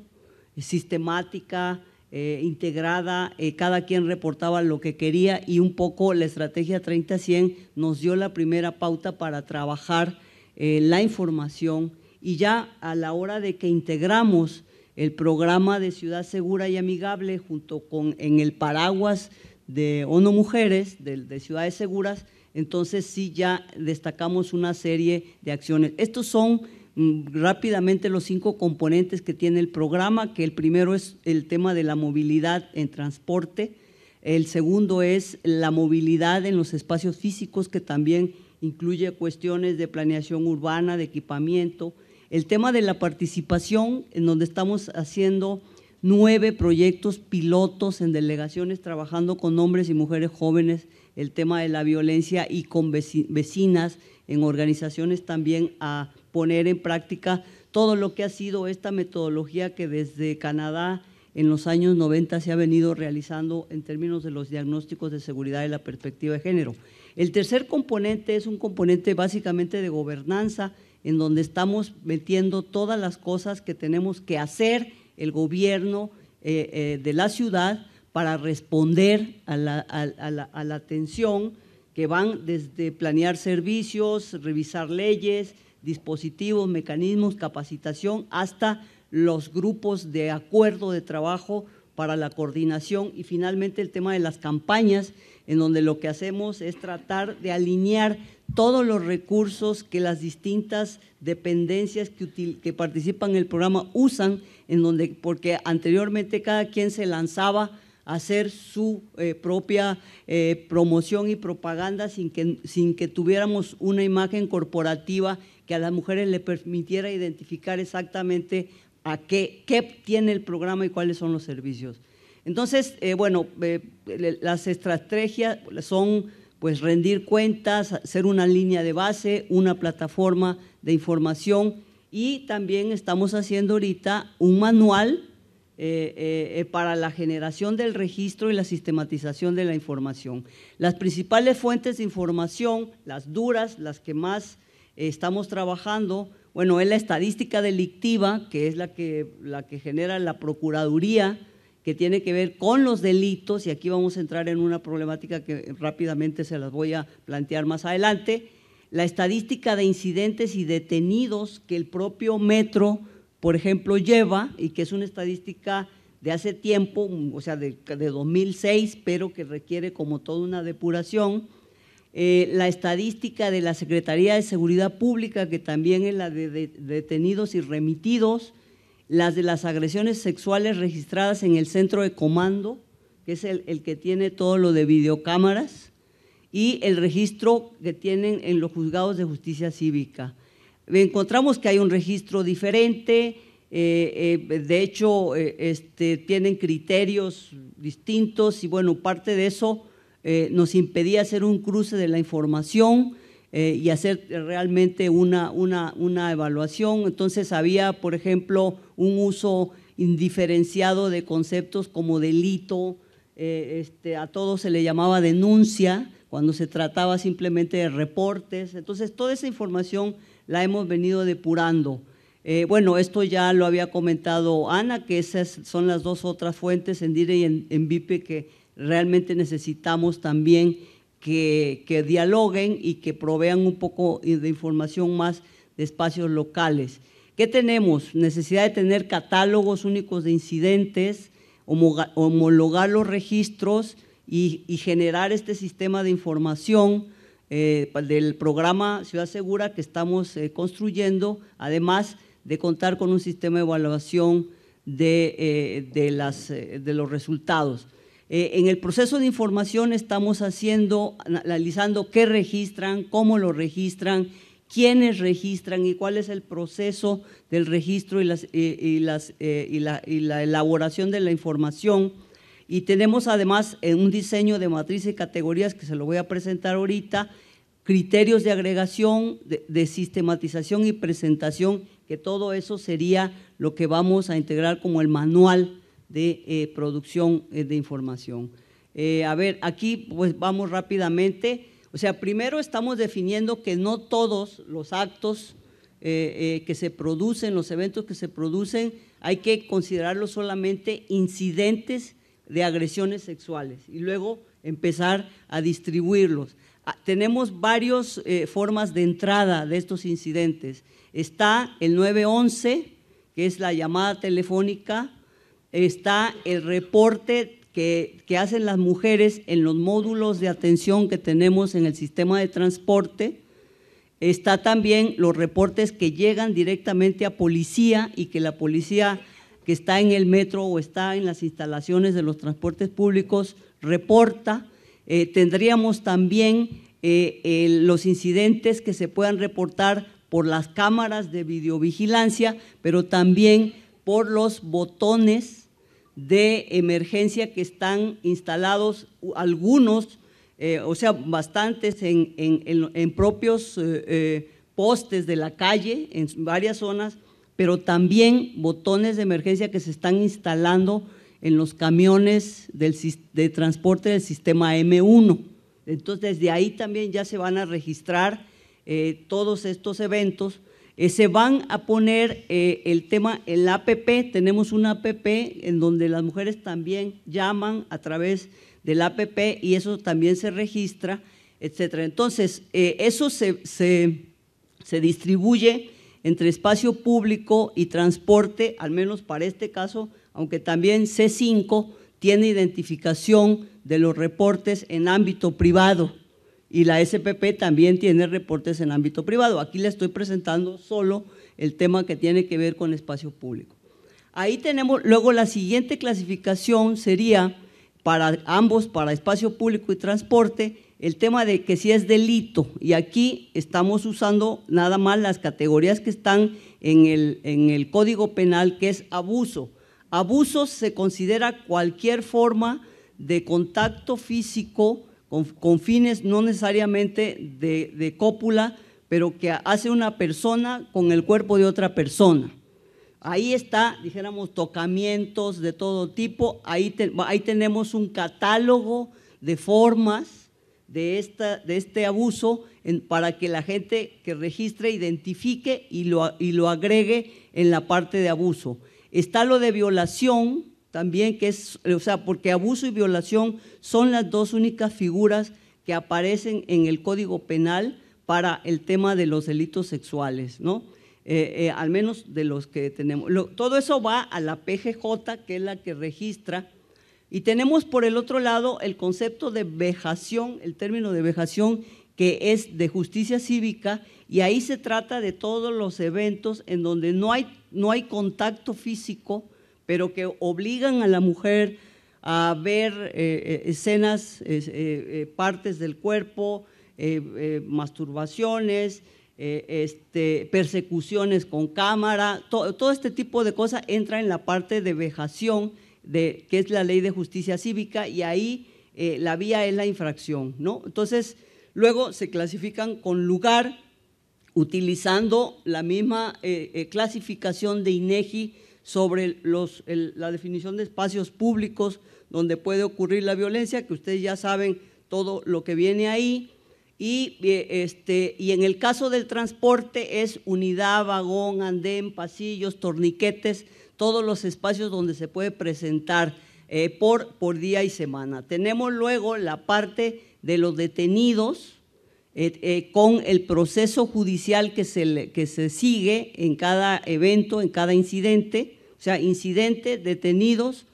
eh, sistemática, eh, integrada, eh, cada quien reportaba lo que quería y un poco la estrategia 30-100 nos dio la primera pauta para trabajar la información y ya a la hora de que integramos el programa de Ciudad Segura y Amigable junto con en el paraguas de ONU Mujeres, de Ciudades Seguras, entonces sí ya destacamos una serie de acciones. Estos son mm, rápidamente los cinco componentes que tiene el programa, que el primero es el tema de la movilidad en transporte, el segundo es la movilidad en los espacios físicos, que también incluye cuestiones de planeación urbana, de equipamiento, el tema de la participación, en donde estamos haciendo nueve proyectos pilotos en delegaciones, trabajando con hombres y mujeres jóvenes el tema de la violencia y con vecinas en organizaciones también a poner en práctica todo lo que ha sido esta metodología que desde Canadá en los años 90 se ha venido realizando en términos de los diagnósticos de seguridad y la perspectiva de género. El tercer componente es un componente básicamente de gobernanza, en donde estamos metiendo todas las cosas que tenemos que hacer el gobierno eh, eh, de la ciudad para responder a la, atención que van desde planear servicios, revisar leyes, dispositivos, mecanismos, capacitación, hasta los grupos de acuerdo de trabajo para la coordinación y finalmente el tema de las campañas, en donde lo que hacemos es tratar de alinear todos los recursos que las distintas dependencias que, que participan en el programa usan, en donde, porque anteriormente cada quien se lanzaba hacer su eh, propia eh, promoción y propaganda sin que, sin que tuviéramos una imagen corporativa que a las mujeres le permitiera identificar exactamente a qué, qué tiene el programa y cuáles son los servicios. Entonces, eh, bueno, las estrategias son pues rendir cuentas, ser una línea de base, una plataforma de información y también estamos haciendo ahorita un manual eh, eh, eh, para la generación del registro y la sistematización de la información. Las principales fuentes de información, las duras, las que más estamos trabajando, bueno, es la estadística delictiva, que es la que, la que genera la Procuraduría, que tiene que ver con los delitos, y aquí vamos a entrar en una problemática que rápidamente se las voy a plantear más adelante, la estadística de incidentes y detenidos que el propio Metro por ejemplo, lleva, y que es una estadística de hace tiempo, o sea, de, 2006, pero que requiere como toda una depuración, eh, la estadística de la Secretaría de Seguridad Pública, que también es la de, detenidos y remitidos, las de las agresiones sexuales registradas en el centro de comando, que es el que tiene todo lo de videocámaras, y el registro que tienen en los juzgados de justicia cívica encontramos que hay un registro diferente, eh, eh, de hecho eh, este, tienen criterios distintos y bueno, parte de eso nos impedía hacer un cruce de la información y hacer realmente una, evaluación. Entonces había, por ejemplo, un uso indiferenciado de conceptos como delito, este, a todos se le llamaba denuncia, cuando se trataba simplemente de reportes. Entonces, toda esa información la hemos venido depurando. Eh, bueno, esto ya lo había comentado Ana, que esas son las dos otras fuentes en DIRE y en, en que realmente necesitamos también que, que, dialoguen y que provean un poco de información más de espacios locales. ¿Qué tenemos? Necesidad de tener catálogos únicos de incidentes, homologar los registros, y, generar este sistema de información eh, del programa Ciudad Segura que estamos eh, construyendo, además de contar con un sistema de evaluación de, eh, los resultados. en el proceso de información estamos haciendo, analizando qué registran, cómo lo registran, quiénes registran y cuál es el proceso del registro y, y, la elaboración de la información y tenemos además en eh, un diseño de matriz y categorías que se lo voy a presentar ahorita, criterios de agregación, de, sistematización y presentación, que todo eso sería lo que vamos a integrar como el manual de eh, producción eh, de información. a ver, aquí pues vamos rápidamente. O sea, primero estamos definiendo que no todos los actos que se producen, los eventos que se producen, hay que considerarlos solamente incidentes de agresiones sexuales y luego empezar a distribuirlos. Ah, tenemos varias eh, formas de entrada de estos incidentes. Está el 911, que es la llamada telefónica, está el reporte que, que, hacen las mujeres en los módulos de atención que tenemos en el sistema de transporte. Está también los reportes que llegan directamente a policía y que la policía que está en el metro o está en las instalaciones de los transportes públicos reporta. Eh, tendríamos también eh, los incidentes que se puedan reportar por las cámaras de videovigilancia, pero también por los botones de emergencia que están instalados algunos, eh, o sea, bastantes en, en propios postes de la calle, en varias zonas, pero también botones de emergencia que se están instalando en los camiones de transporte del sistema M1. Entonces, desde ahí también ya se van a registrar eh, todos estos eventos. Eh, se van a poner eh, el tema, el APP, tenemos un APP en donde las mujeres también llaman a través del APP y eso también se registra, etcétera. Entonces, eso se, se, se distribuye entre espacio público y transporte, al menos para este caso, aunque también C5 tiene identificación de los reportes en ámbito privado y la SPP también tiene reportes en ámbito privado. Aquí le estoy presentando solo el tema que tiene que ver con espacio público. Ahí tenemos, luego la siguiente clasificación sería para ambos, para espacio público y transporte, el tema de que si es delito, y aquí estamos usando nada más las categorías que están en el, en el Código Penal, que es abuso. Abuso se considera cualquier forma de contacto físico con, fines no necesariamente de, cópula, pero que hace una persona con el cuerpo de otra persona. Ahí está, dijéramos, tocamientos de todo tipo, ahí, ahí tenemos un catálogo de formas de, esta, de este abuso para que la gente que registre identifique y lo, y lo agregue en la parte de abuso. Está lo de violación también, que es, o sea, porque abuso y violación son las dos únicas figuras que aparecen en el Código Penal para el tema de los delitos sexuales, ¿no? Eh, eh, al menos de los que tenemos. todo eso va a la PGJ, que es la que registra y tenemos por el otro lado el concepto de vejación, el término de vejación que es de justicia cívica y ahí se trata de todos los eventos en donde no hay, contacto físico, pero que obligan a la mujer a ver eh, eh, escenas, eh, partes del cuerpo, masturbaciones, este, persecuciones con cámara, todo este tipo de cosas entra en la parte de vejación de, que es la ley de justicia cívica, y ahí eh, la vía es la infracción, ¿no? Entonces, luego se clasifican con lugar, utilizando la misma eh, eh, clasificación de INEGI sobre la definición de espacios públicos donde puede ocurrir la violencia, que ustedes ya saben todo lo que viene ahí. Y, este, y en el caso del transporte es unidad, vagón, andén, pasillos, torniquetes, todos los espacios donde se puede presentar eh, por, por día y semana. Tenemos luego la parte de los detenidos eh, eh, con el proceso judicial que se, que se sigue en cada evento, en cada incidente, o sea, incidente, detenidos,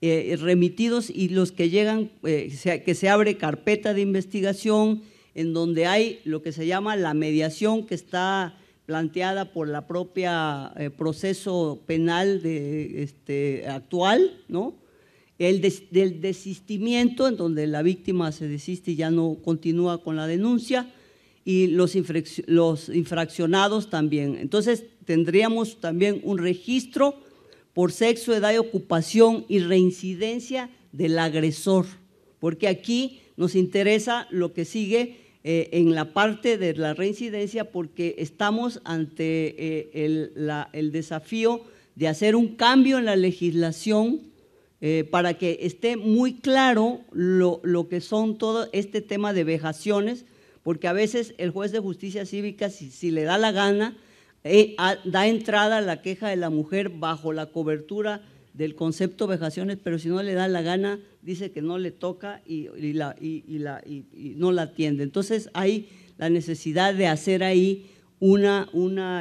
remitidos y los que llegan, que se abre carpeta de investigación, en donde hay lo que se llama la mediación que está planteada por la propia eh, proceso penal de, este, actual, ¿no? El del desistimiento, en donde la víctima se desiste y ya no continúa con la denuncia, y los, los infraccionados también. Entonces, tendríamos también un registro por sexo, edad y ocupación y reincidencia del agresor, porque aquí nos interesa lo que sigue eh, en la parte de la reincidencia porque estamos ante eh, el, desafío de hacer un cambio en la legislación eh, para que esté muy claro lo, que son todo este tema de vejaciones, porque a veces el juez de justicia cívica, si, le da la gana, da entrada a la queja de la mujer bajo la cobertura del concepto vejaciones, pero si no le da la gana, dice que no le toca y, y, la, y, no la atiende. Entonces hay la necesidad de hacer ahí una,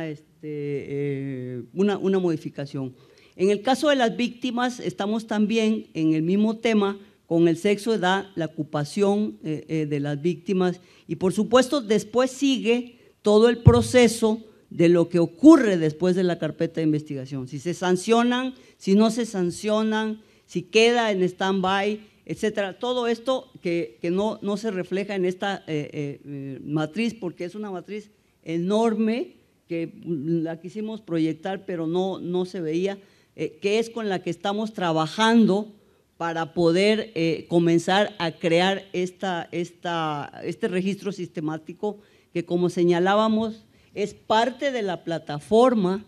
este, eh, una, una, modificación. En el caso de las víctimas, estamos también en el mismo tema con el sexo, edad, la ocupación eh, eh, de las víctimas y por supuesto después sigue todo el proceso de lo que ocurre después de la carpeta de investigación, si se sancionan, si no se sancionan, si queda en stand-by, etcétera. Todo esto que, no, no, se refleja en esta eh, eh, matriz, porque es una matriz enorme que la quisimos proyectar, pero no, no se veía, eh, que es con la que estamos trabajando para poder comenzar a crear esta, esta, este registro sistemático que, como señalábamos, es parte de la plataforma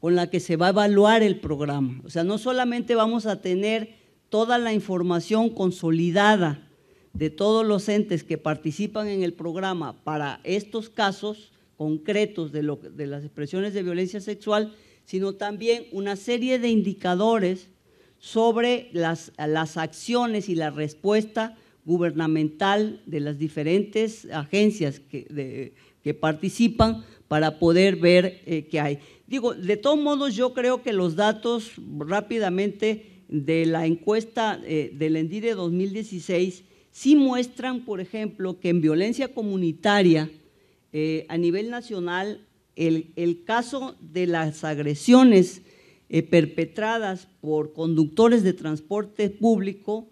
con la que se va a evaluar el programa. O sea, no solamente vamos a tener toda la información consolidada de todos los entes que participan en el programa para estos casos concretos de, las expresiones de violencia sexual, sino también una serie de indicadores sobre las, acciones y la respuesta gubernamental de las diferentes agencias que, participan para poder ver eh, qué hay. Digo, de todos modos yo creo que los datos rápidamente de la encuesta eh, del del de 2016 sí muestran, por ejemplo, que en violencia comunitaria eh, a nivel nacional el, caso de las agresiones eh, perpetradas por conductores de transporte público,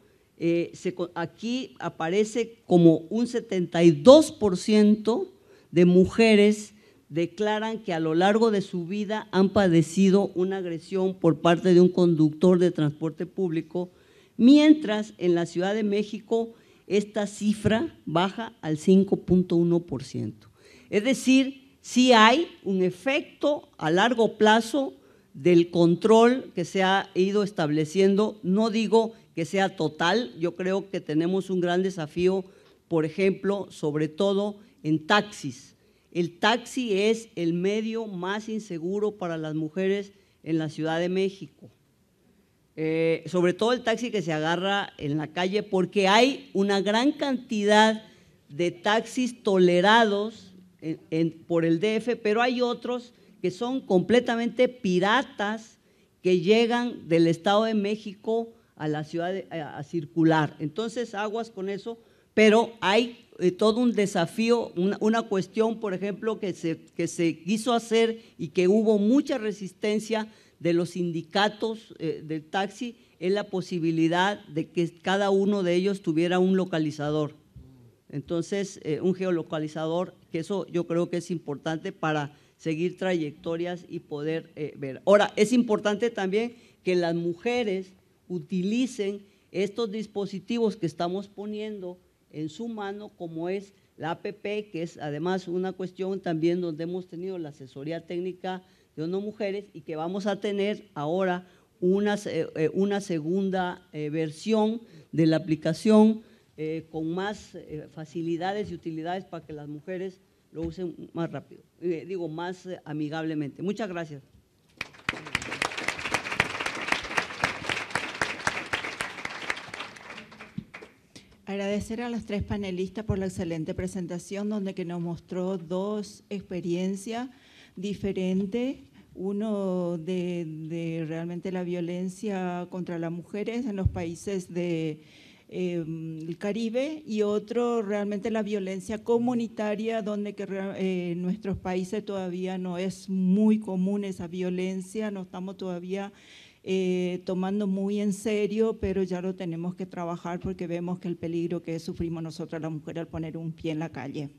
aquí aparece como un 72% de mujeres declaran que a lo largo de su vida han padecido una agresión por parte de un conductor de transporte público, mientras en la Ciudad de México esta cifra baja al 5.1%. Es decir, si hay un efecto a largo plazo del control que se ha ido estableciendo, no digo que sea total, yo creo que tenemos un gran desafío, por ejemplo, sobre todo en taxis el taxi es el medio más inseguro para las mujeres en la Ciudad de México. Eh, sobre todo el taxi que se agarra en la calle, porque hay una gran cantidad de taxis tolerados por el DF, pero hay otros que son completamente piratas que llegan del Estado de México a la ciudad a circular. Entonces, aguas con eso, pero hay todo un desafío, una, cuestión, por ejemplo, que se, que se quiso hacer y que hubo mucha resistencia de los sindicatos eh, del taxi, es la posibilidad de que cada uno de ellos tuviera un localizador. Entonces, eh, un geolocalizador, que eso yo creo que es importante para seguir trayectorias y poder eh, ver. Ahora, es importante también que las mujeres utilicen estos dispositivos que estamos poniendo en su mano, como es la APP, que es además una cuestión también donde hemos tenido la asesoría técnica de ONU Mujeres y que vamos a tener ahora una, eh, una segunda eh, versión de la aplicación eh, con más facilidades y utilidades para que las mujeres lo usen más rápido, digo, más amigablemente. Muchas gracias. Agradecer a las tres panelistas por la excelente presentación donde que nos mostró dos experiencias diferentes. Uno de, realmente la violencia contra las mujeres en los países del de, em, Caribe y otro realmente la violencia comunitaria donde que, eh, en nuestros países todavía no es muy común esa violencia, no estamos todavía eh, tomando muy en serio, pero ya lo tenemos que trabajar porque vemos que el peligro que sufrimos nosotras las mujeres al poner un pie en la calle.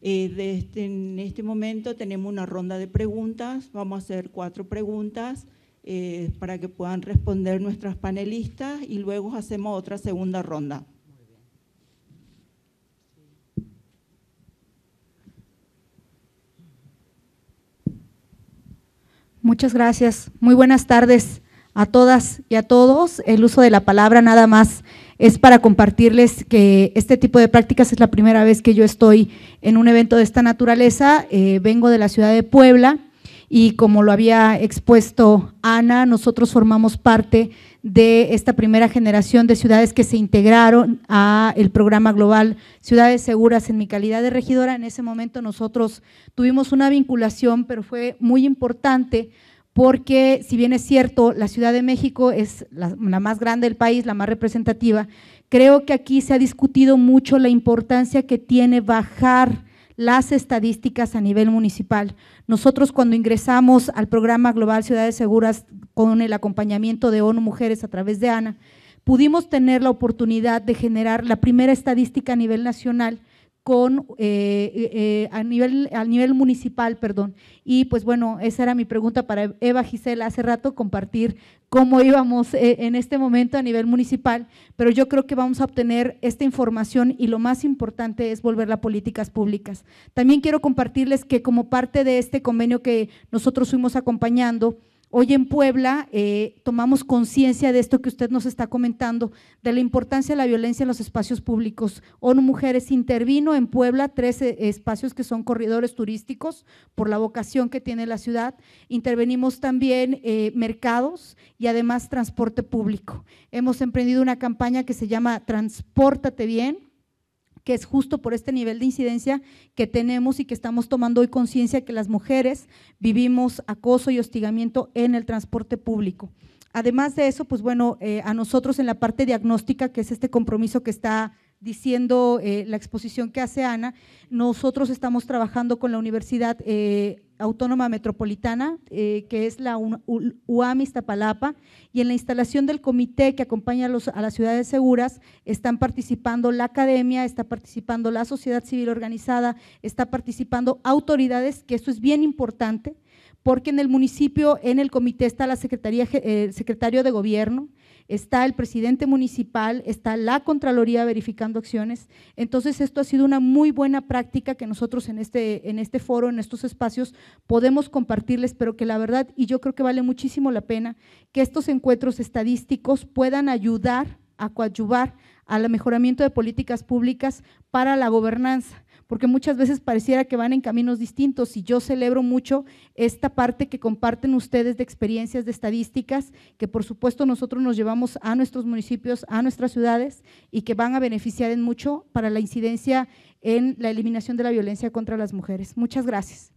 Eh, este, en este momento tenemos una ronda de preguntas, vamos a hacer cuatro preguntas eh, para que puedan responder nuestras panelistas y luego hacemos otra segunda ronda. Muchas gracias. Muy buenas tardes a todas y a todos. El uso de la palabra nada más es para compartirles que este tipo de prácticas es la primera vez que yo estoy en un evento de esta naturaleza. Eh, vengo de la ciudad de Puebla y como lo había expuesto Ana, nosotros formamos parte de esta primera generación de ciudades que se integraron a el programa global Ciudades Seguras. En mi calidad de regidora, en ese momento nosotros tuvimos una vinculación, pero fue muy importante porque si bien es cierto, la Ciudad de México es la, la, más grande del país, la más representativa, creo que aquí se ha discutido mucho la importancia que tiene bajar las estadísticas a nivel municipal. Nosotros cuando ingresamos al programa Global Ciudades Seguras con el acompañamiento de ONU Mujeres a través de ANA, pudimos tener la oportunidad de generar la primera estadística a nivel nacional con eh, eh, eh, a nivel a nivel municipal, perdón. Y pues bueno, esa era mi pregunta para Eva Gisela hace rato, compartir cómo íbamos en este momento a nivel municipal, pero yo creo que vamos a obtener esta información y lo más importante es volver a políticas públicas. También quiero compartirles que como parte de este convenio que nosotros fuimos acompañando, Hoy en Puebla eh, tomamos conciencia de esto que usted nos está comentando, de la importancia de la violencia en los espacios públicos. ONU Mujeres intervino en Puebla tres eh, espacios que son corredores turísticos por la vocación que tiene la ciudad. Intervenimos también eh, mercados y además transporte público. Hemos emprendido una campaña que se llama Transpórtate bien que es justo por este nivel de incidencia que tenemos y que estamos tomando hoy conciencia que las mujeres vivimos acoso y hostigamiento en el transporte público. Además de eso, pues bueno, eh, a nosotros en la parte diagnóstica, que es este compromiso que está diciendo eh, la exposición que hace Ana, nosotros estamos trabajando con la universidad eh, Autónoma Metropolitana, eh, que es la UAM Iztapalapa, y en la instalación del comité que acompaña a, las ciudades seguras están participando la academia, está participando la sociedad civil organizada, está participando autoridades, que esto es bien importante, porque en el municipio, en el comité está la secretaría, eh, el secretario de gobierno, está el presidente municipal, está la Contraloría verificando acciones. Entonces, esto ha sido una muy buena práctica que nosotros en este, en este foro, en estos espacios, podemos compartirles, pero que la verdad, y yo creo que vale muchísimo la pena, que estos encuentros estadísticos puedan ayudar a coadyuvar al mejoramiento de políticas públicas para la gobernanza porque muchas veces pareciera que van en caminos distintos y yo celebro mucho esta parte que comparten ustedes de experiencias, de estadísticas, que por supuesto nosotros nos llevamos a nuestros municipios, a nuestras ciudades y que van a beneficiar en mucho para la incidencia en la eliminación de la violencia contra las mujeres. Muchas gracias.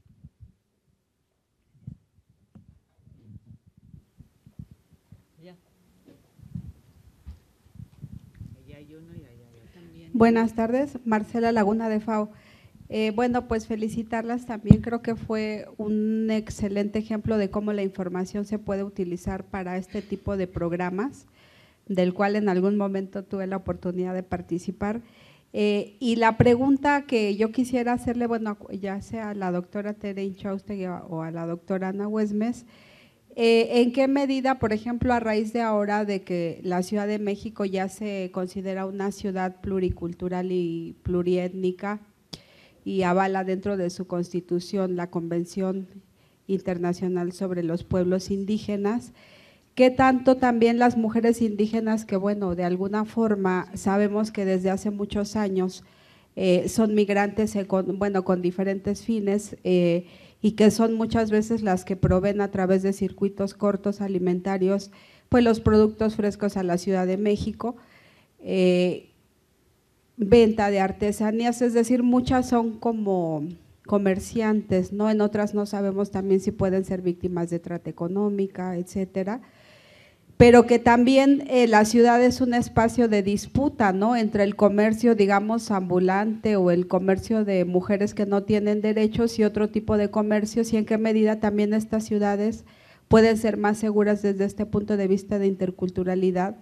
Buenas tardes, Marcela Laguna de FAO. Eh, bueno, pues felicitarlas también. Creo que fue un excelente ejemplo de cómo la información se puede utilizar para este tipo de programas, del cual en algún momento tuve la oportunidad de participar. Eh, y la pregunta que yo quisiera hacerle, bueno, ya sea a la doctora Tere Inchauste o a la doctora Ana Huesmes, eh, ¿En qué medida, por ejemplo, a raíz de ahora de que la Ciudad de México ya se considera una ciudad pluricultural y pluriétnica y avala dentro de su constitución la Convención Internacional sobre los Pueblos Indígenas? ¿Qué tanto también las mujeres indígenas que, bueno, de alguna forma sabemos que desde hace muchos años eh, son migrantes, bueno, con diferentes fines? Eh, y que son muchas veces las que proveen a través de circuitos cortos alimentarios pues los productos frescos a la Ciudad de México, eh, venta de artesanías, es decir, muchas son como comerciantes, En otras no sabemos también si pueden ser víctimas de trata económica, etcétera pero que también eh, la ciudad es un espacio de disputa, Entre el comercio, digamos, ambulante o el comercio de mujeres que no tienen derechos y otro tipo de comercio, y en qué medida también estas ciudades pueden ser más seguras desde este punto de vista de interculturalidad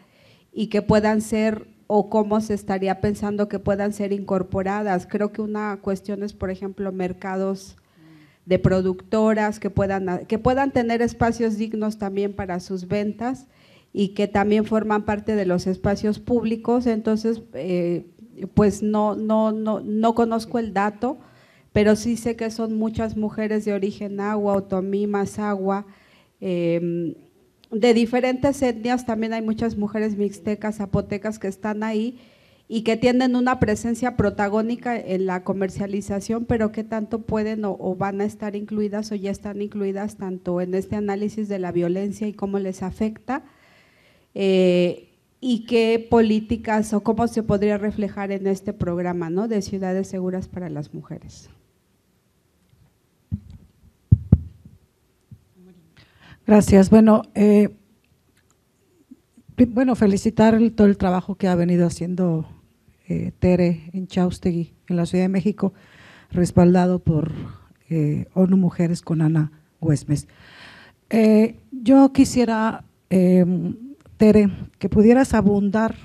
y que puedan ser o cómo se estaría pensando que puedan ser incorporadas. Creo que una cuestión es, por ejemplo, mercados de productoras que puedan, que puedan tener espacios dignos también para sus ventas y que también forman parte de los espacios públicos, entonces eh, pues no, conozco el dato, pero sí sé que son muchas mujeres de origen agua, otomí, mazagua, em, de diferentes etnias, también hay muchas mujeres mixtecas, zapotecas que están ahí y que tienen una presencia protagónica en la comercialización, pero que tanto pueden o, van a estar incluidas o ya están incluidas tanto en este análisis de la violencia y cómo les afecta, eh, y qué políticas o cómo se podría reflejar en este programa ¿no? de ciudades seguras para las mujeres. Gracias. Bueno, eh, bueno felicitar todo el trabajo que ha venido haciendo eh, Tere en Chaustegui, en la Ciudad de México, respaldado por ONU Mujeres con Ana Güesmes. yo quisiera em, que pudieras abundar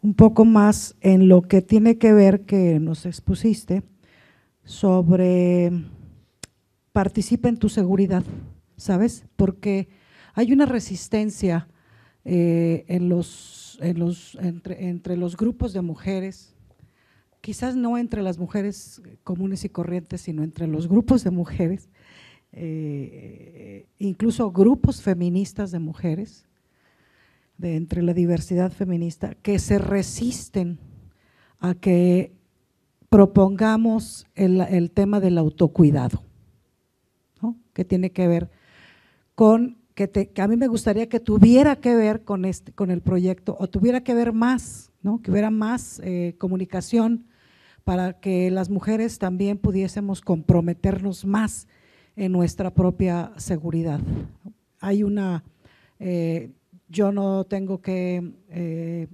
un poco más en lo que tiene que ver que nos expusiste sobre participa en tu seguridad, ¿sabes? Porque hay una resistencia eh, en entre, los grupos de mujeres, quizás no entre las mujeres comunes y corrientes, sino entre los grupos de mujeres, eh, incluso grupos feministas de mujeres, de entre la diversidad feminista que se resisten a que propongamos el, tema del autocuidado, que tiene que ver con, que, a mí me gustaría que tuviera que ver con, este, con el proyecto, o tuviera que ver más, ¿no? que hubiera más eh, comunicación para que las mujeres también pudiésemos comprometernos más en nuestra propia seguridad. Hay una… Eh, yo no tengo que eh,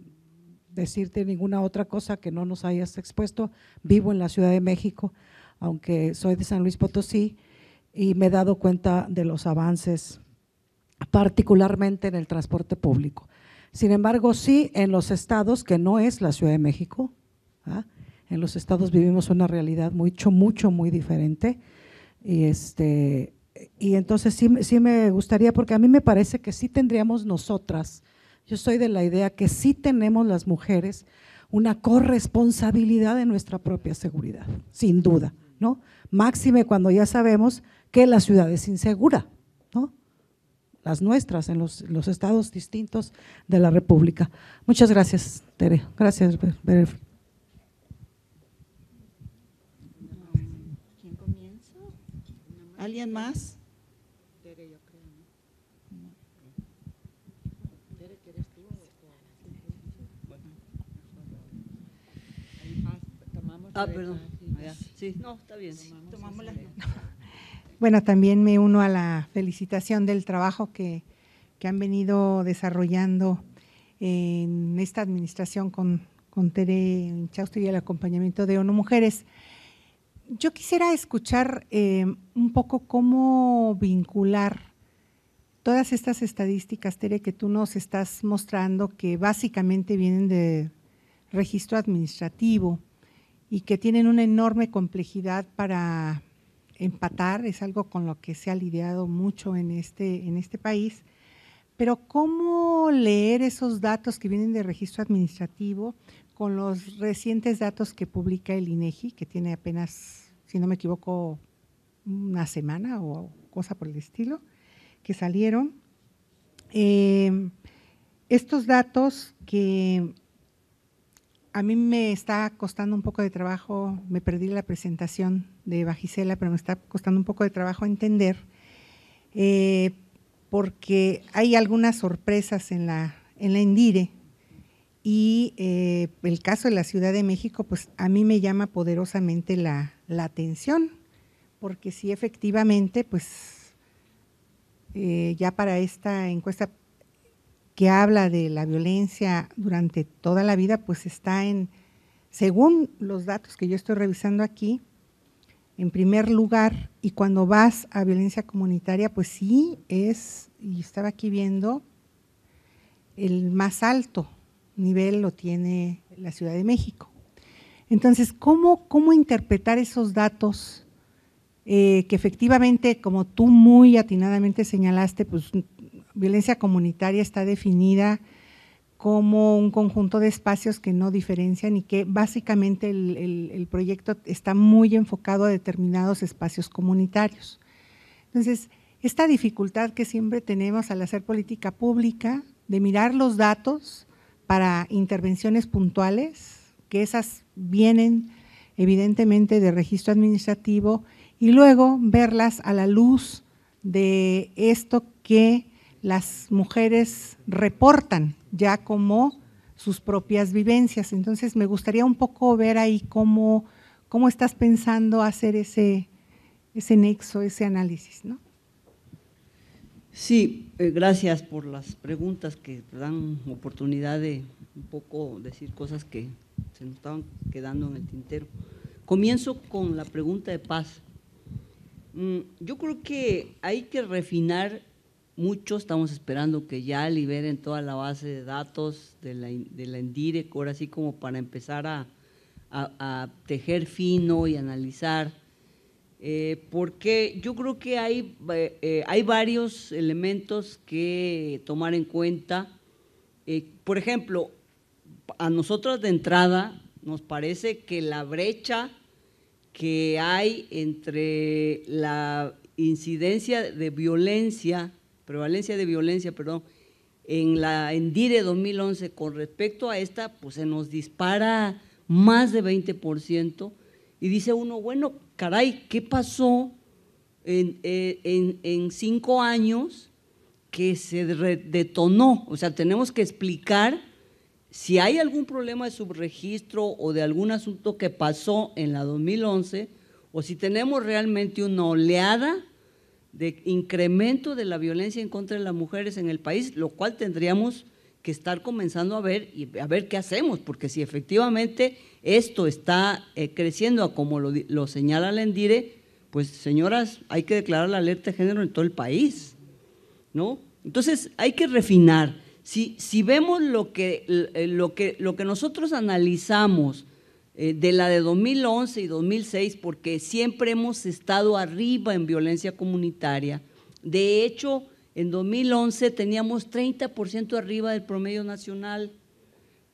decirte ninguna otra cosa que no nos hayas expuesto. Vivo en la Ciudad de México, aunque soy de San Luis Potosí, y me he dado cuenta de los avances, particularmente en el transporte público. Sin embargo, sí en los estados, que no es la Ciudad de México, ¿ah? en los estados vivimos una realidad mucho, mucho, muy diferente. Y este, y entonces sí, sí me gustaría, porque a mí me parece que sí tendríamos nosotras, yo soy de la idea que sí tenemos las mujeres una corresponsabilidad de nuestra propia seguridad, sin duda, ¿no? Máxime cuando ya sabemos que la ciudad es insegura, ¿no? Las nuestras, en los, estados distintos de la República. Muchas gracias, Tere. Gracias, Ber ¿Alguien más? Este ah, perdón. Ah, sí, tomamos <laughs> Bueno, también me uno a la felicitación del trabajo que, que han venido desarrollando en esta administración con, con Tere Inchausto y el acompañamiento de ONU Mujeres yo quisiera escuchar eh, un poco cómo vincular todas estas estadísticas, Tere, que tú nos estás mostrando, que básicamente vienen de registro administrativo y que tienen una enorme complejidad para empatar, es algo con lo que se ha lidiado mucho en este, en este país, pero cómo leer esos datos que vienen de registro administrativo, con los recientes datos que publica el INEGI, que tiene apenas, si no me equivoco, una semana o cosa por el estilo, que salieron. Eh, estos datos que a mí me está costando un poco de trabajo, me perdí la presentación de Bajicela, pero me está costando un poco de trabajo entender, eh, porque hay algunas sorpresas en la, en la Indire y eh, el caso de la Ciudad de México, pues a mí me llama poderosamente la, atención, porque sí efectivamente, pues eh, ya para esta encuesta que habla de la violencia durante toda la vida, pues está en, según los datos que yo estoy revisando aquí, en primer lugar, y cuando vas a violencia comunitaria, pues sí es, y estaba aquí viendo, el más alto nivel lo tiene la Ciudad de México. Entonces, ¿cómo, cómo interpretar esos datos eh, que efectivamente, como tú muy atinadamente señalaste, pues violencia comunitaria está definida como un conjunto de espacios que no diferencian y que básicamente el proyecto está muy enfocado a determinados espacios comunitarios. Entonces, esta dificultad que siempre tenemos al hacer política pública, de mirar los datos para intervenciones puntuales, que esas vienen evidentemente de registro administrativo, y luego verlas a la luz de esto que las mujeres reportan ya como sus propias vivencias. Entonces me gustaría un poco ver ahí cómo, cómo estás pensando hacer ese, ese nexo, ese análisis, ¿no? Sí, eh, gracias por las preguntas que dan oportunidad de un poco decir cosas que se nos estaban quedando en el tintero. Comienzo con la pregunta de paz. Mm, yo creo que hay que refinar mucho, estamos esperando que ya liberen toda la base de datos de la, de la ahora como para empezar a tejer fino y analizar eh, porque yo creo que hay, eh, eh, hay varios elementos que tomar en cuenta. por ejemplo, a nosotros de entrada nos parece que la brecha que hay entre la incidencia de violencia, prevalencia de violencia, perdón, en la Endire 2011 con respecto a esta, pues se nos dispara más de 20%. Y dice uno, bueno, caray, ¿qué pasó eh, en, cinco años que se detonó? O sea, tenemos que explicar si hay algún problema de subregistro o de algún asunto que pasó en la 2011, o si tenemos realmente una oleada de incremento de la violencia en contra de las mujeres en el país, lo cual tendríamos que estar comenzando a ver y a ver qué hacemos, porque si efectivamente esto está eh, creciendo como lo, señala la ENDIRE, pues señoras, hay que declarar la alerta de género en todo el país, ¿no? Entonces hay que refinar. Si, si vemos lo que, eh, lo, que, lo que nosotros analizamos eh, de la de 2011 y 2006, porque siempre hemos estado arriba en violencia comunitaria, de hecho, en 2011 teníamos 30% arriba del promedio nacional.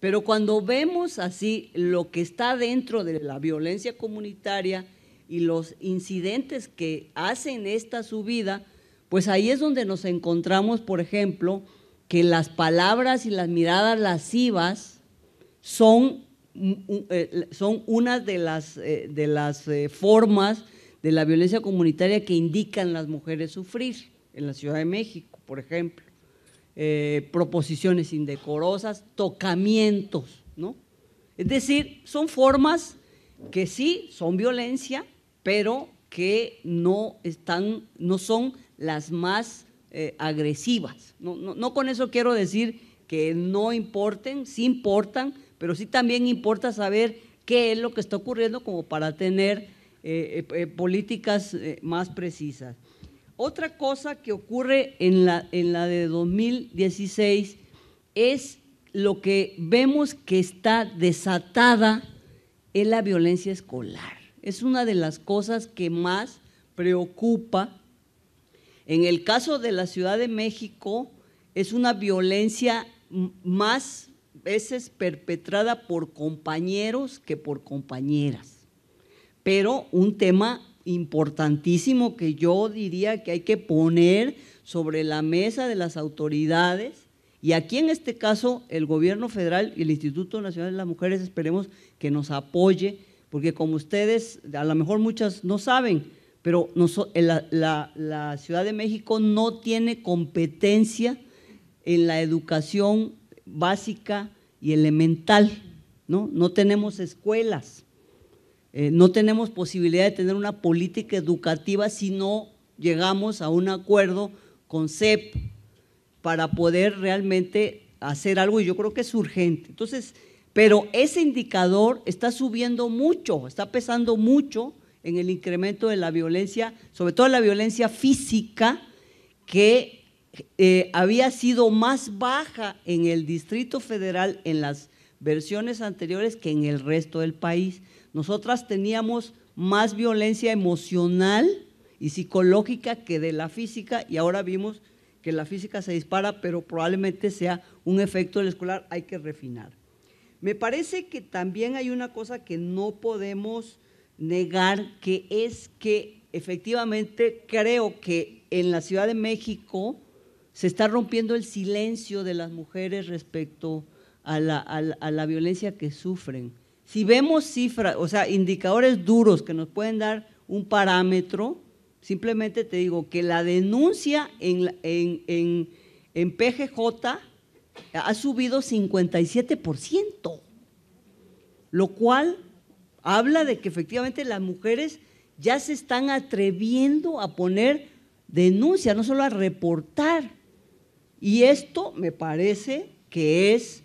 Pero cuando vemos así lo que está dentro de la violencia comunitaria y los incidentes que hacen esta subida, pues ahí es donde nos encontramos, por ejemplo, que las palabras y las miradas lascivas son, mm, eh, son una de las, eh, de las eh, formas de la violencia comunitaria que indican las mujeres sufrir en la Ciudad de México, por ejemplo. Eh, proposiciones indecorosas, tocamientos, ¿no? Es decir, son formas que sí son violencia, pero que no, están, no son las más eh, agresivas. No, con eso quiero decir que no importen, sí importan, pero sí también importa saber qué es lo que está ocurriendo como para tener eh, políticas más precisas. Otra cosa que ocurre en la, en la de 2016 es lo que vemos que está desatada en la violencia escolar. Es una de las cosas que más preocupa. En el caso de la Ciudad de México, es una violencia más veces perpetrada por compañeros que por compañeras, pero un tema importantísimo que yo diría que hay que poner sobre la mesa de las autoridades y aquí en este caso el gobierno federal y el Instituto Nacional de las Mujeres esperemos que nos apoye, porque como ustedes, a lo mejor muchas no saben, pero la, la Ciudad de México no tiene competencia en la educación básica y elemental, ¿no? No tenemos escuelas. Eh, no tenemos posibilidad de tener una política educativa si no llegamos a un acuerdo con CEP para poder realmente hacer algo y yo creo que es urgente. Entonces, pero ese indicador está subiendo mucho, está pesando mucho en el incremento de la violencia, sobre todo la violencia física, que eh, había sido más baja en el Distrito Federal en las versiones anteriores que en el resto del país. Nosotras teníamos más violencia emocional y psicológica que de la física y ahora vimos que la física se dispara, pero probablemente sea un efecto del escolar, hay que refinar. Me parece que también hay una cosa que no podemos negar, que es que efectivamente creo que en la Ciudad de México se está rompiendo el silencio de las mujeres respecto a la, violencia que sufren. Si vemos cifras, o sea, indicadores duros que nos pueden dar un parámetro, simplemente te digo que la denuncia en, en, en, en PGJ ha subido 57%, lo cual habla de que efectivamente las mujeres ya se están atreviendo a poner denuncia, no solo a reportar. Y esto me parece que es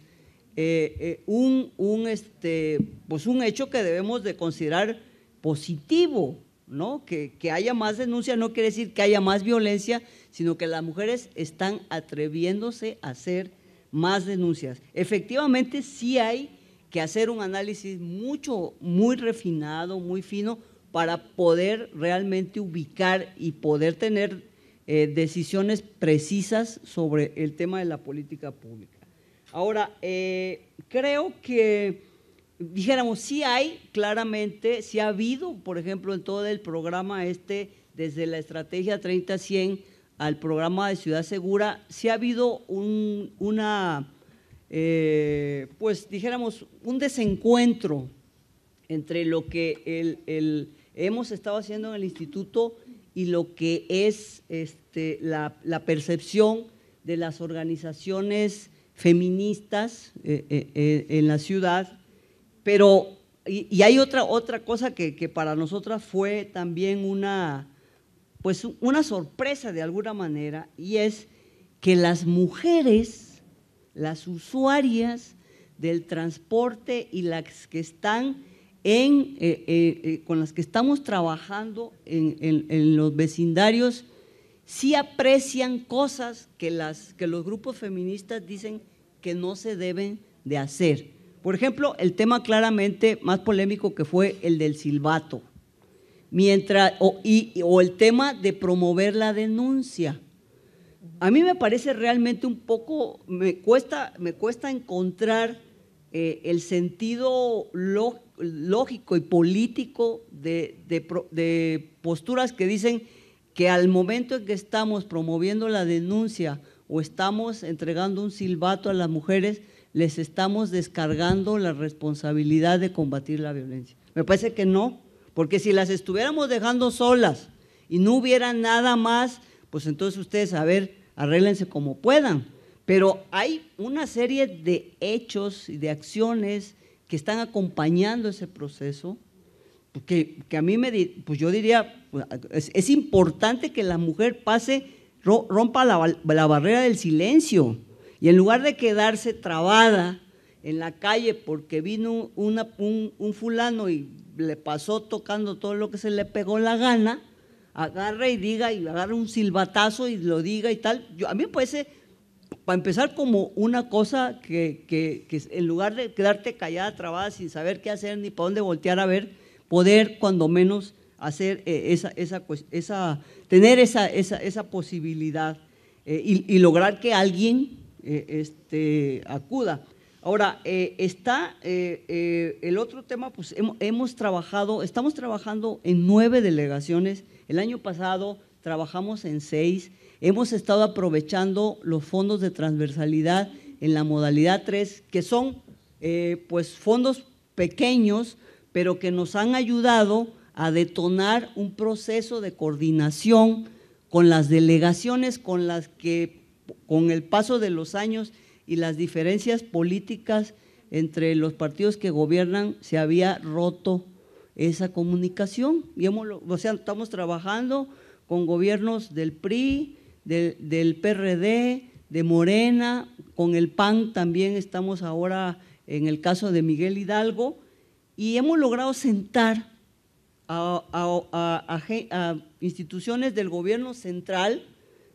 eh, eh, un, un, este, pues un hecho que debemos de considerar positivo, ¿no? Que, que haya más denuncias, no quiere decir que haya más violencia, sino que las mujeres están atreviéndose a hacer más denuncias. Efectivamente, sí hay que hacer un análisis mucho, muy refinado, muy fino, para poder realmente ubicar y poder tener eh, decisiones precisas sobre el tema de la política pública. Ahora, eh, creo que dijéramos, sí hay claramente, sí ha habido, por ejemplo, en todo el programa este, desde la estrategia 30-100 al programa de Ciudad Segura, sí ha habido un, una, eh, pues dijéramos, un desencuentro entre lo que hemos estado haciendo en el instituto y lo que es este, la, la percepción de las organizaciones feministas eh, eh, eh, en la ciudad, pero, y, hay otra, otra cosa que, para nosotras fue también una, pues una sorpresa de alguna manera, y es que las mujeres, las usuarias del transporte y las que están en, con las que estamos trabajando en los vecindarios, sí aprecian cosas que, las, que los grupos feministas dicen que no se deben de hacer. Por ejemplo, el tema claramente más polémico que fue el del silbato, mientras, o, el tema de promover la denuncia. A mí me parece realmente un poco, me cuesta, me cuesta encontrar eh, el sentido lógico y político de posturas que dicen que al momento en que estamos promoviendo la denuncia o estamos entregando un silbato a las mujeres, les estamos descargando la responsabilidad de combatir la violencia. Me parece que no, porque si las estuviéramos dejando solas y no hubiera nada más, pues entonces ustedes, a ver, arréglense como puedan. Pero hay una serie de hechos y de acciones que están acompañando ese proceso que, a mí me, pues yo diría, es, importante que la mujer pase, rompa la, barrera del silencio y en lugar de quedarse trabada en la calle porque vino un, fulano y le pasó tocando todo lo que se le pegó la gana, agarre y diga, y agarre un silbatazo y lo diga y tal. Yo, a mí me parece, para empezar, como una cosa que en lugar de quedarte callada, trabada, sin saber qué hacer ni para dónde voltear a ver, poder cuando menos hacer eh, esa, esa, tener esa, esa posibilidad eh, y, lograr que alguien eh, este, acuda. Ahora, está el otro tema, pues hemos, trabajado, estamos trabajando en nueve delegaciones, el año pasado trabajamos en seis, hemos estado aprovechando los fondos de transversalidad en la modalidad 3, que son pues fondos pequeños, pero que nos han ayudado a detonar un proceso de coordinación con las delegaciones con las que con el paso de los años y las diferencias políticas entre los partidos que gobiernan se había roto esa comunicación. Y o sea, estamos trabajando con gobiernos del PRI, del, del, PRD, de Morena, con el PAN también estamos ahora en el caso de Miguel Hidalgo, y hemos logrado sentar a, instituciones del gobierno central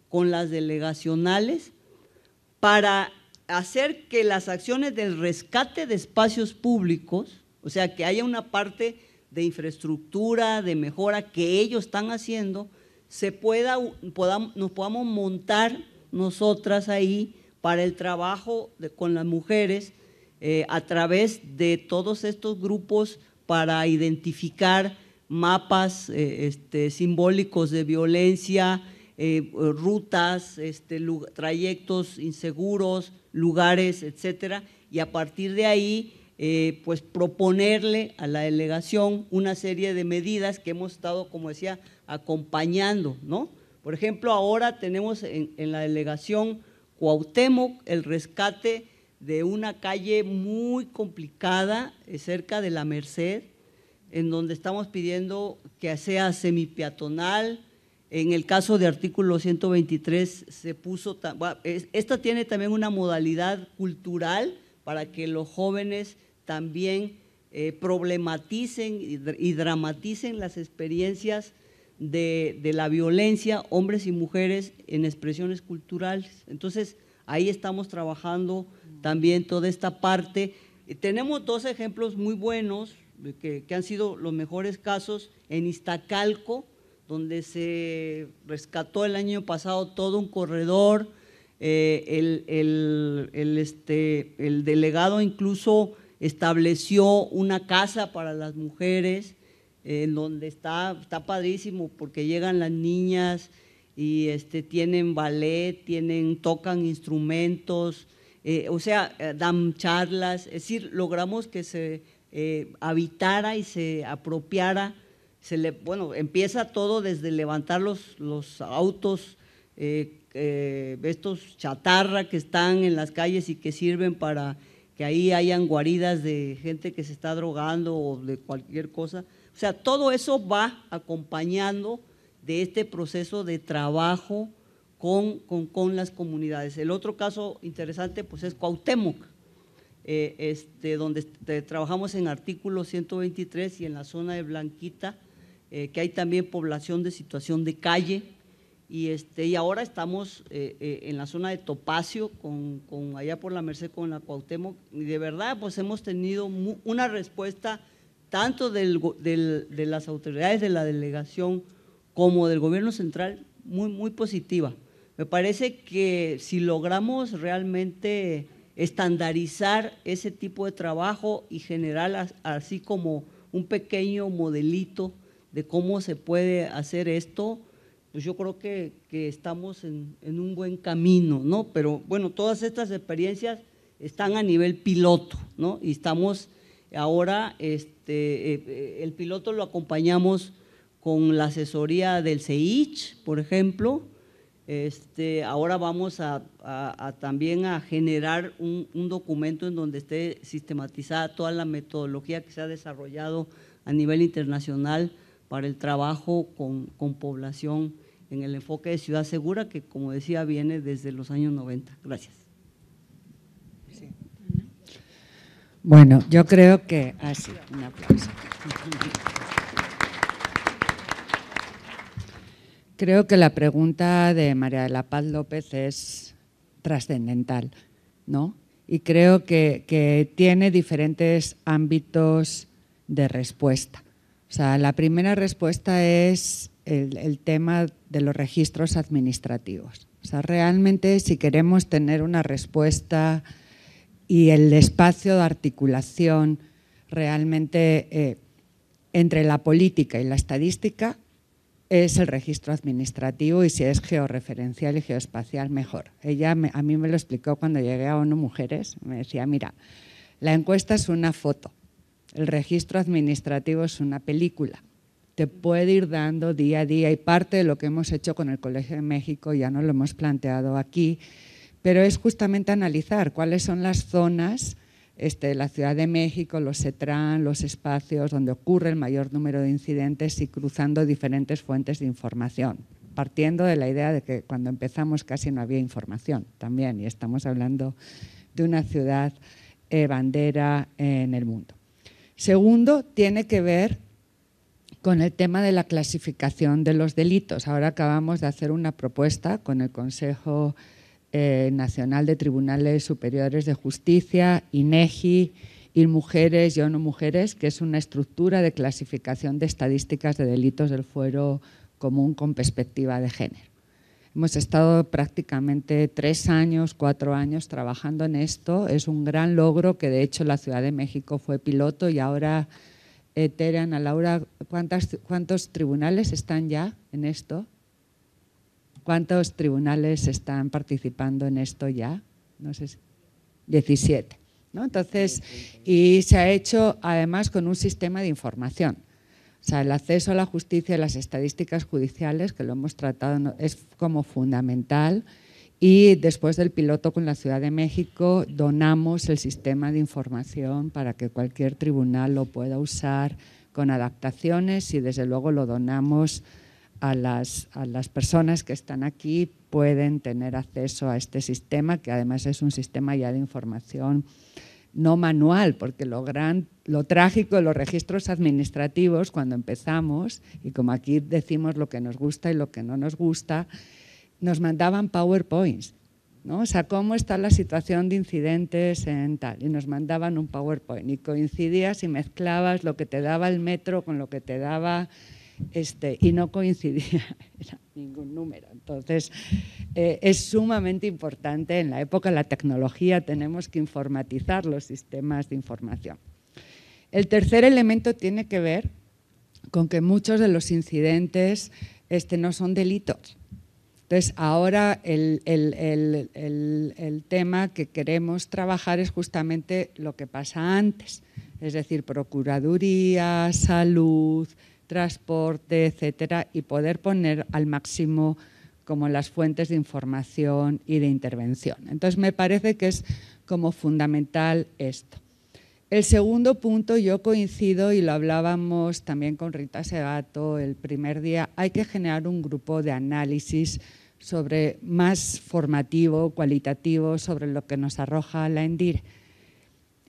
con las delegacionales para hacer que las acciones del rescate de espacios públicos, o sea, que haya una parte de infraestructura, de mejora que ellos están haciendo, se pueda, podamos, nos podamos montar nosotras ahí para el trabajo con las mujeres eh, a través de todos estos grupos para identificar mapas eh, este, simbólicos de violencia, eh, rutas, este, trayectos inseguros, lugares, etcétera, y a partir de ahí, pues proponerle a la delegación una serie de medidas que hemos estado, como decía, acompañando, Por ejemplo, ahora tenemos en, en la delegación Cuauhtémoc el rescate de una calle muy complicada eh, cerca de la Merced, en donde estamos pidiendo que sea semipeatonal. En el caso de artículo 123 se puso, esta tiene también una modalidad cultural para que los jóvenes también eh, problematicen y, dramaticen las experiencias de, de la violencia, hombres y mujeres, en expresiones culturales. Entonces, ahí estamos trabajando también toda esta parte. Eh, tenemos dos ejemplos muy buenos eh, que, han sido los mejores casos en Iztacalco, donde se rescató el año pasado todo un corredor, eh, este, el, delegado incluso estableció una casa para las mujeres, en donde está, está padrísimo porque llegan las niñas y este, tienen ballet, tienen, tocan instrumentos, eh, o sea, eh, dan charlas, es decir, logramos que se eh, habitara y se apropiara, se le, bueno, empieza todo desde levantar los, autos, estos chatarra que están en las calles y que sirven para que ahí hayan guaridas de gente que se está drogando o de cualquier cosa. O sea, todo eso va acompañando de este proceso de trabajo con, las comunidades. El otro caso interesante pues, es Cuauhtémoc, eh, este, donde trabajamos en artículo 123 y en la zona de Blanquita, eh, que hay también población de situación de calle. Y, este, y ahora estamos eh, en la zona de Topacio, con, allá por la Merced, con la Cuauhtémoc. Y de verdad, pues hemos tenido una respuesta tanto del, de las autoridades de la delegación como del gobierno central muy, muy positiva. Me parece que si logramos realmente estandarizar ese tipo de trabajo y generar así como un pequeño modelito de cómo se puede hacer esto, pues yo creo que, estamos en, un buen camino, ¿no? Pero bueno, todas estas experiencias están a nivel piloto, ¿no? Y estamos ahora, este, eh, eh, el piloto lo acompañamos con la asesoría del CEICH, por ejemplo, este, ahora vamos a, también a generar un, un, documento en donde esté sistematizada toda la metodología que se ha desarrollado a nivel internacional para el trabajo con, población en el enfoque de ciudad segura, que como decía, viene desde los años 90. Gracias. Bueno, yo creo que así, ah, un aplauso. <laughs> Creo que la pregunta de María de la Paz López es trascendental, ¿no? Y creo que, tiene diferentes ámbitos de respuesta. O sea, la primera respuesta es el, tema de los registros administrativos. sea, realmente si queremos tener una respuesta y el espacio de articulación realmente eh, entre la política y la estadística, es el registro administrativo y si es georreferencial y geoespacial, mejor. Ella a mí me lo explicó cuando llegué a ONU Mujeres, me decía, mira, la encuesta es una foto, el registro administrativo es una película, te puede ir dando día a día y parte de lo que hemos hecho con el Colegio de México, ya no lo hemos planteado aquí, pero es justamente analizar cuáles son las zonas este, la Ciudad de México, los CETRAN, los espacios donde ocurre el mayor número de incidentes y cruzando diferentes fuentes de información, partiendo de la idea de que cuando empezamos casi no había información también y estamos hablando de una ciudad eh, bandera eh, en el mundo. Segundo, tiene que ver con el tema de la clasificación de los delitos. Ahora acabamos de hacer una propuesta con el Consejo eh, Nacional de Tribunales Superiores de Justicia, INEGI, y e Mujeres y no Mujeres, que es una estructura de clasificación de estadísticas de delitos del fuero común con perspectiva de género. Hemos estado prácticamente tres años, cuatro años trabajando en esto. Es un gran logro que de hecho la Ciudad de México fue piloto y ahora, eh, Tere, Ana Laura, ¿cuántos tribunales están ya en esto? ¿Cuántos tribunales están participando en esto ya? No sé si 17. ¿no? Entonces, y se ha hecho además con un sistema de información. O sea, el acceso a la justicia y las estadísticas judiciales, que lo hemos tratado, es como fundamental. Y después del piloto con la Ciudad de México, donamos el sistema de información para que cualquier tribunal lo pueda usar con adaptaciones y desde luego lo donamos a las, personas que están aquí pueden tener acceso a este sistema, que además es un sistema ya de información no manual, porque lo, lo trágico de los registros administrativos cuando empezamos, y como aquí decimos lo que nos gusta y lo que no nos gusta, nos mandaban PowerPoints. ¿no? O sea, cómo está la situación de incidentes en tal. Y nos mandaban un PowerPoint y coincidías y mezclabas lo que te daba el metro con lo que te daba este, y no coincidía <laughs> ningún número. Entonces, eh, es sumamente importante en la época de la tecnología, tenemos que informatizar los sistemas de información. El tercer elemento tiene que ver con que muchos de los incidentes este, no son delitos. Entonces, ahora el, tema que queremos trabajar es justamente lo que pasa antes, es decir, Procuraduría, salud, transporte, etcétera, y poder poner al máximo como las fuentes de información y de intervención. Entonces, me parece que es como fundamental esto. El segundo punto, yo coincido y lo hablábamos también con Rita Segato el primer día, hay que generar un grupo de análisis sobre más formativo, cualitativo, sobre lo que nos arroja la ENDIR.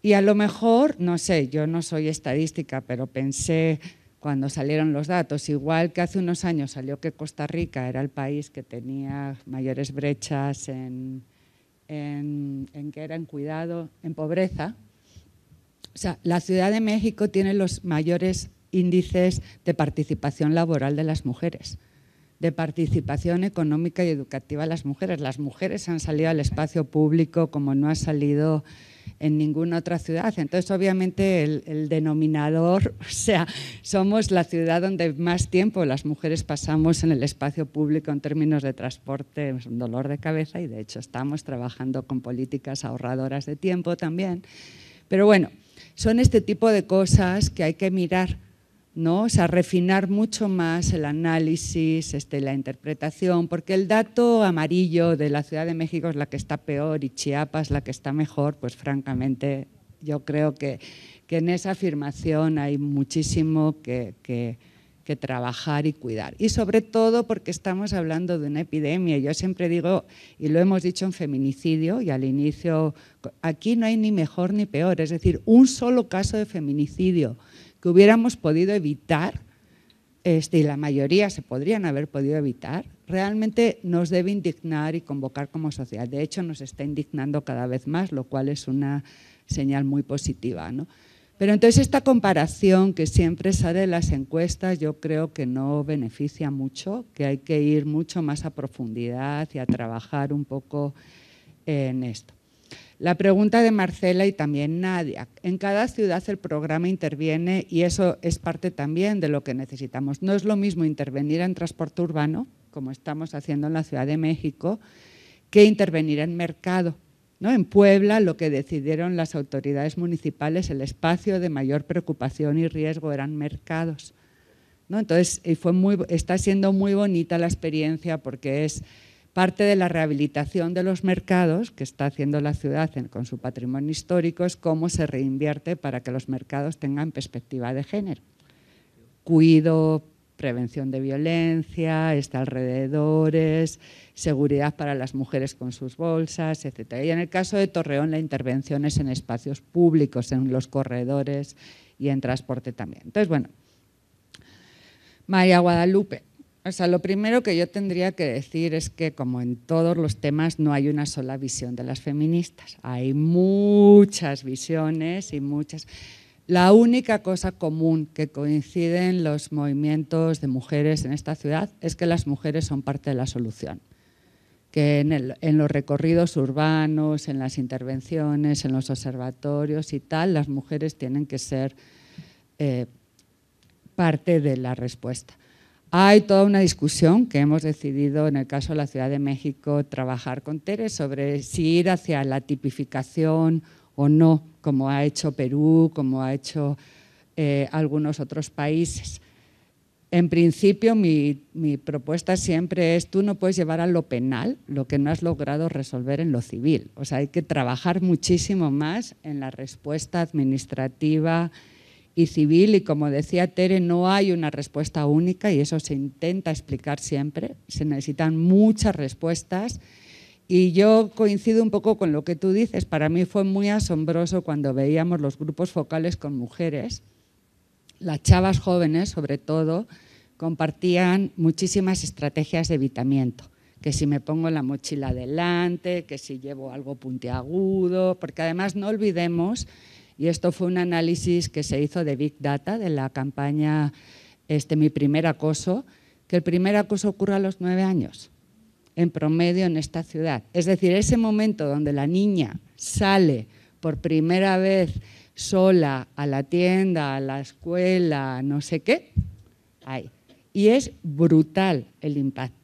Y a lo mejor, no sé, yo no soy estadística, pero pensé cuando salieron los datos. Igual que hace unos años salió que Costa Rica era el país que tenía mayores brechas en, que era en cuidado, en pobreza. O sea, la Ciudad de México tiene los mayores índices de participación laboral de las mujeres, de participación económica y educativa de las mujeres. Las mujeres han salido al espacio público como no ha salido en ninguna otra ciudad. Entonces, obviamente, el, denominador, <laughs> o sea, somos la ciudad donde más tiempo las mujeres pasamos en el espacio público en términos de transporte, es un dolor de cabeza y de hecho estamos trabajando con políticas ahorradoras de tiempo también. Pero bueno, son este tipo de cosas que hay que mirar ¿no? O sea, refinar mucho más el análisis, este, la interpretación, porque el dato amarillo de la Ciudad de México es la que está peor y Chiapas la que está mejor, pues francamente yo creo que, en esa afirmación hay muchísimo que, que trabajar y cuidar. Y sobre todo porque estamos hablando de una epidemia. Yo siempre digo, y lo hemos dicho en feminicidio y al inicio, aquí no hay ni mejor ni peor, es decir, un solo caso de feminicidio que hubiéramos podido evitar, este, y la mayoría se podrían haber podido evitar, realmente nos debe indignar y convocar como sociedad. De hecho, nos está indignando cada vez más, lo cual es una señal muy positiva. Pero entonces esta comparación que siempre sale en las encuestas yo creo que no beneficia mucho, que hay que ir mucho más a profundidad y a trabajar un poco en esto. La pregunta de Marcela y también Nadia. En cada ciudad el programa interviene y eso es parte también de lo que necesitamos. No es lo mismo intervenir en transporte urbano, como estamos haciendo en la Ciudad de México, que intervenir en mercado. ¿no? En Puebla lo que decidieron las autoridades municipales, el espacio de mayor preocupación y riesgo eran mercados. ¿no? Entonces fue muy, está siendo muy bonita la experiencia porque es Parte de la rehabilitación de los mercados que está haciendo la ciudad con su patrimonio histórico es cómo se reinvierte para que los mercados tengan perspectiva de género. Cuido, prevención de violencia, está alrededores, seguridad para las mujeres con sus bolsas, etc. Y en el caso de Torreón, la intervención es en espacios públicos, en los corredores y en transporte también. Entonces, bueno, María Guadalupe o sea, lo primero que yo tendría que decir es que, como en todos los temas, no hay una sola visión de las feministas. Hay muchas visiones y muchas. La única cosa común que coinciden los movimientos de mujeres en esta ciudad es que las mujeres son parte de la solución. Que en, los recorridos urbanos, en las intervenciones, en los observatorios y tal, las mujeres tienen que ser eh, parte de la respuesta. Hay toda una discusión que hemos decidido en el caso de la Ciudad de México trabajar con Tere sobre si ir hacia la tipificación o no, como ha hecho Perú, como ha hecho eh, algunos otros países. En principio, mi, mi, propuesta siempre es, tú no puedes llevar a lo penal lo que no has logrado resolver en lo civil. O sea, hay que trabajar muchísimo más en la respuesta administrativa, y civil y como decía Tere, no hay una respuesta única y eso se intenta explicar siempre. Se necesitan muchas respuestas y yo coincido un poco con lo que tú dices. Para mí fue muy asombroso cuando veíamos los grupos focales con mujeres. Las chavas jóvenes, sobre todo, compartían muchísimas estrategias de evitamiento que si me pongo la mochila delante, que si llevo algo puntiagudo, porque además no olvidemos y esto fue un análisis que se hizo de Big Data, de la campaña este, Mi primer acoso, que el primer acoso ocurre a los nueve años, en promedio en esta ciudad. Es decir, ese momento donde la niña sale por primera vez sola a la tienda, a la escuela, no sé qué, hay Y es brutal el impacto.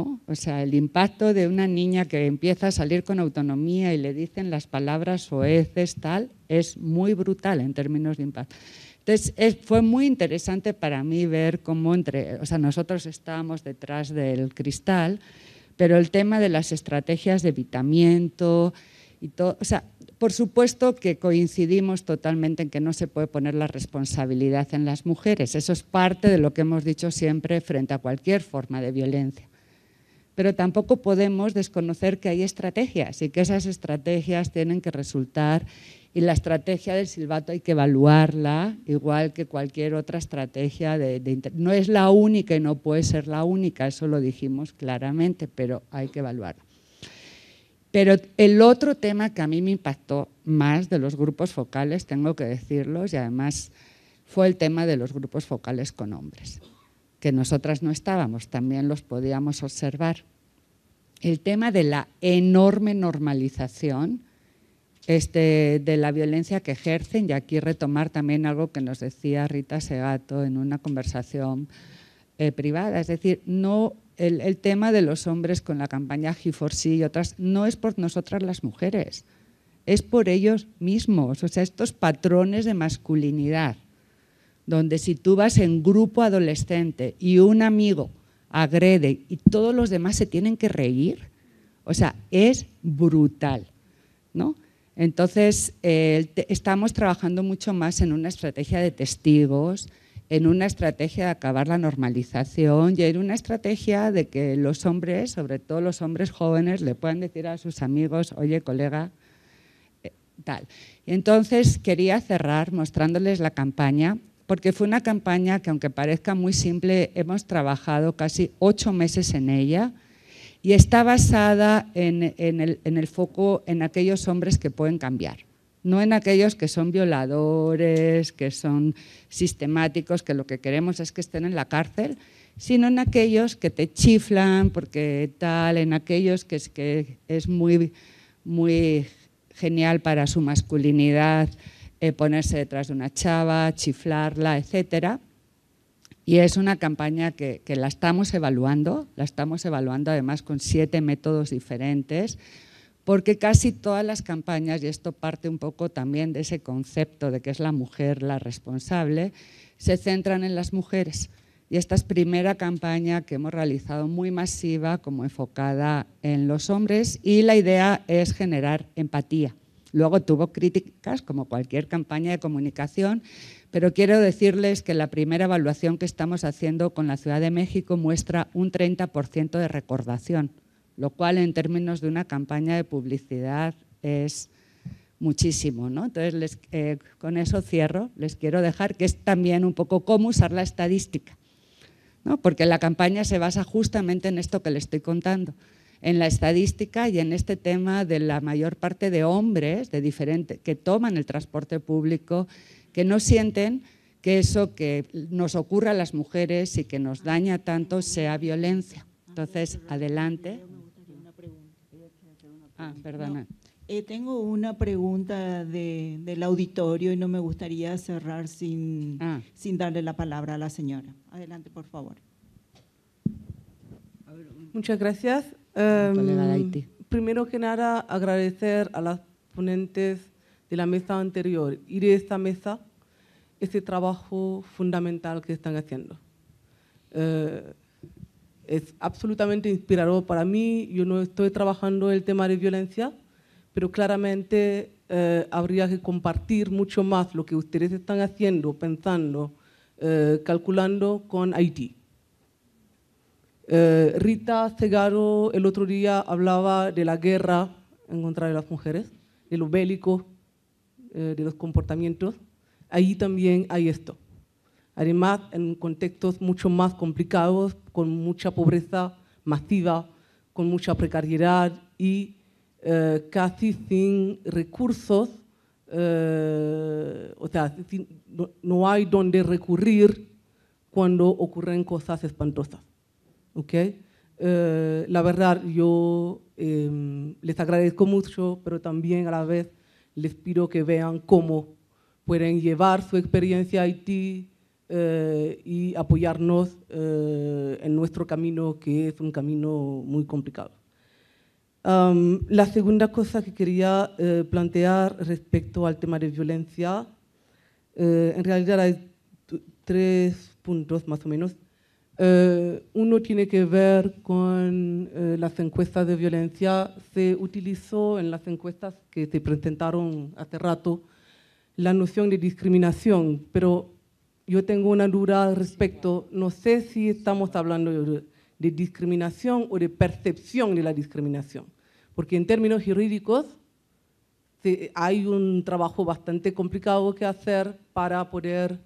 O sea, el impacto de una niña que empieza a salir con autonomía y le dicen las palabras oeces, tal, es muy brutal en términos de impacto. Entonces, fue muy interesante para mí ver cómo entre, o sea, nosotros estábamos detrás del cristal, pero el tema de las estrategias de evitamiento y todo, o sea, por supuesto que coincidimos totalmente en que no se puede poner la responsabilidad en las mujeres. Eso es parte de lo que hemos dicho siempre frente a cualquier forma de violencia pero tampoco podemos desconocer que hay estrategias y que esas estrategias tienen que resultar y la estrategia del silbato hay que evaluarla, igual que cualquier otra estrategia. De, no es la única y no puede ser la única, eso lo dijimos claramente, pero hay que evaluarla. Pero el otro tema que a mí me impactó más de los grupos focales, tengo que decirlo, y además fue el tema de los grupos focales con hombres que nosotras no estábamos, también los podíamos observar. El tema de la enorme normalización este, de la violencia que ejercen, y aquí retomar también algo que nos decía Rita Segato en una conversación eh, privada, es decir, no el, tema de los hombres con la campaña g for si y otras no es por nosotras las mujeres, es por ellos mismos, o sea, estos patrones de masculinidad donde si tú vas en grupo adolescente y un amigo agrede y todos los demás se tienen que reír, o sea, es brutal, ¿no? Entonces, eh, estamos trabajando mucho más en una estrategia de testigos, en una estrategia de acabar la normalización y en una estrategia de que los hombres, sobre todo los hombres jóvenes, le puedan decir a sus amigos, oye, colega, eh, tal. Entonces, quería cerrar mostrándoles la campaña porque fue una campaña que, aunque parezca muy simple, hemos trabajado casi ocho meses en ella y está basada en, el, foco en aquellos hombres que pueden cambiar no en aquellos que son violadores, que son sistemáticos, que lo que queremos es que estén en la cárcel, sino en aquellos que te chiflan porque tal, en aquellos que es, es muy, muy genial para su masculinidad eh, ponerse detrás de una chava, chiflarla, etcétera. Y es una campaña que, que, la estamos evaluando, la estamos evaluando además con siete métodos diferentes, porque casi todas las campañas, y esto parte un poco también de ese concepto de que es la mujer la responsable, se centran en las mujeres. Y esta es primera campaña que hemos realizado muy masiva, como enfocada en los hombres, y la idea es generar empatía Luego tuvo críticas, como cualquier campaña de comunicación, pero quiero decirles que la primera evaluación que estamos haciendo con la Ciudad de México muestra un 30% de recordación, lo cual en términos de una campaña de publicidad es muchísimo. Entonces, eh, con eso cierro, les quiero dejar que es también un poco cómo usar la estadística. porque la campaña se basa justamente en esto que les estoy contando, en la estadística y en este tema de la mayor parte de hombres de diferente, que toman el transporte público, que no sienten que eso que nos ocurre a las mujeres y que nos daña tanto sea violencia. Entonces, adelante. Ah, perdona. Eh, tengo una pregunta de, del auditorio y no me gustaría cerrar sin, ah. sin darle la palabra a la señora. Adelante, por favor. Muchas gracias. Em, primero que nada, agradecer a las ponentes de la mesa anterior y de esta mesa ese trabajo fundamental que están haciendo. Eh, es absolutamente inspirador para mí. Yo no estoy trabajando el tema de violencia, pero claramente eh, habría que compartir mucho más lo que ustedes están haciendo, pensando, eh, calculando con Haití. Eh, Rita Cegaro el otro día hablaba de la guerra en contra de las mujeres, de lo bélico, eh, de los comportamientos. Ahí también hay esto. Además, en contextos mucho más complicados, con mucha pobreza masiva, con mucha precariedad y eh, casi sin recursos, o sea, no, no hay donde recurrir cuando ocurren cosas espantosas. ¿okay? Eh, la verdad, yo em, les agradezco mucho, pero también a la vez les pido que vean cómo pueden llevar su experiencia a Haití eh, y apoyarnos eh, en nuestro camino, que es un camino muy complicado. la segunda cosa que quería plantear respecto al tema de violencia, en realidad hay tres puntos más o menos. Eh, uno tiene que ver con eh, las encuestas de violencia. Se utilizó en las encuestas que se presentaron hace rato la noción de discriminación, pero yo tengo una duda al respecto. No sé si estamos hablando de, discriminación o de percepción de la discriminación, porque en términos jurídicos hay un trabajo bastante complicado que hacer para poder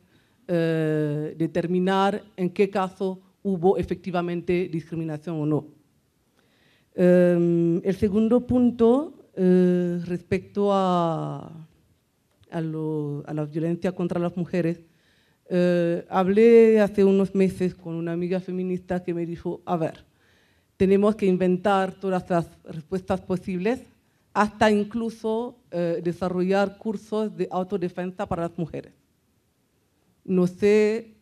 eh, determinar en qué caso hubo efectivamente discriminación o no. Eh, el segundo punto, eh, respecto a, a, la violencia contra las mujeres, eh, hablé hace unos meses con una amiga feminista que me dijo, a ver, tenemos que inventar todas las respuestas posibles, hasta incluso desarrollar cursos de autodefensa para las mujeres. No sé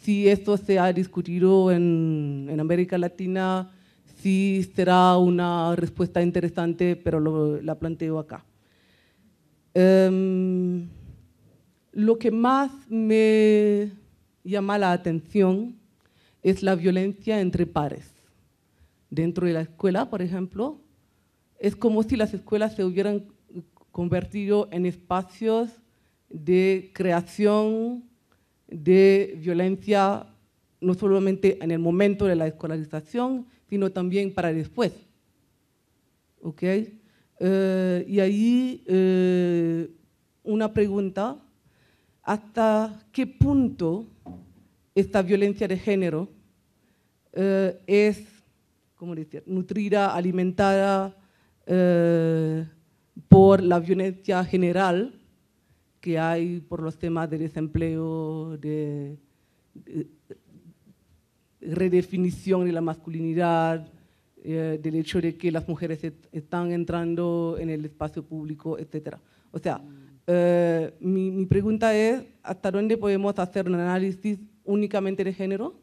si esto se ha discutido en, América Latina, si será una respuesta interesante, pero la planteo acá. Em, lo que más me llama la atención es la violencia entre pares. Dentro de la escuela, por ejemplo, es como si las escuelas se hubieran convertido en espacios de creación de violencia, no solamente en el momento de la escolarización, sino también para después. Eh, y ahí eh, una pregunta, ¿hasta qué punto esta violencia de género eh, es, nutrida, alimentada por la violencia general que hay por los temas de desempleo, de, redefinición de la masculinidad, eh, del hecho de que las mujeres están entrando en el espacio público, etc. O sea, eh, mi, pregunta es, ¿hasta dónde podemos hacer un análisis únicamente de género?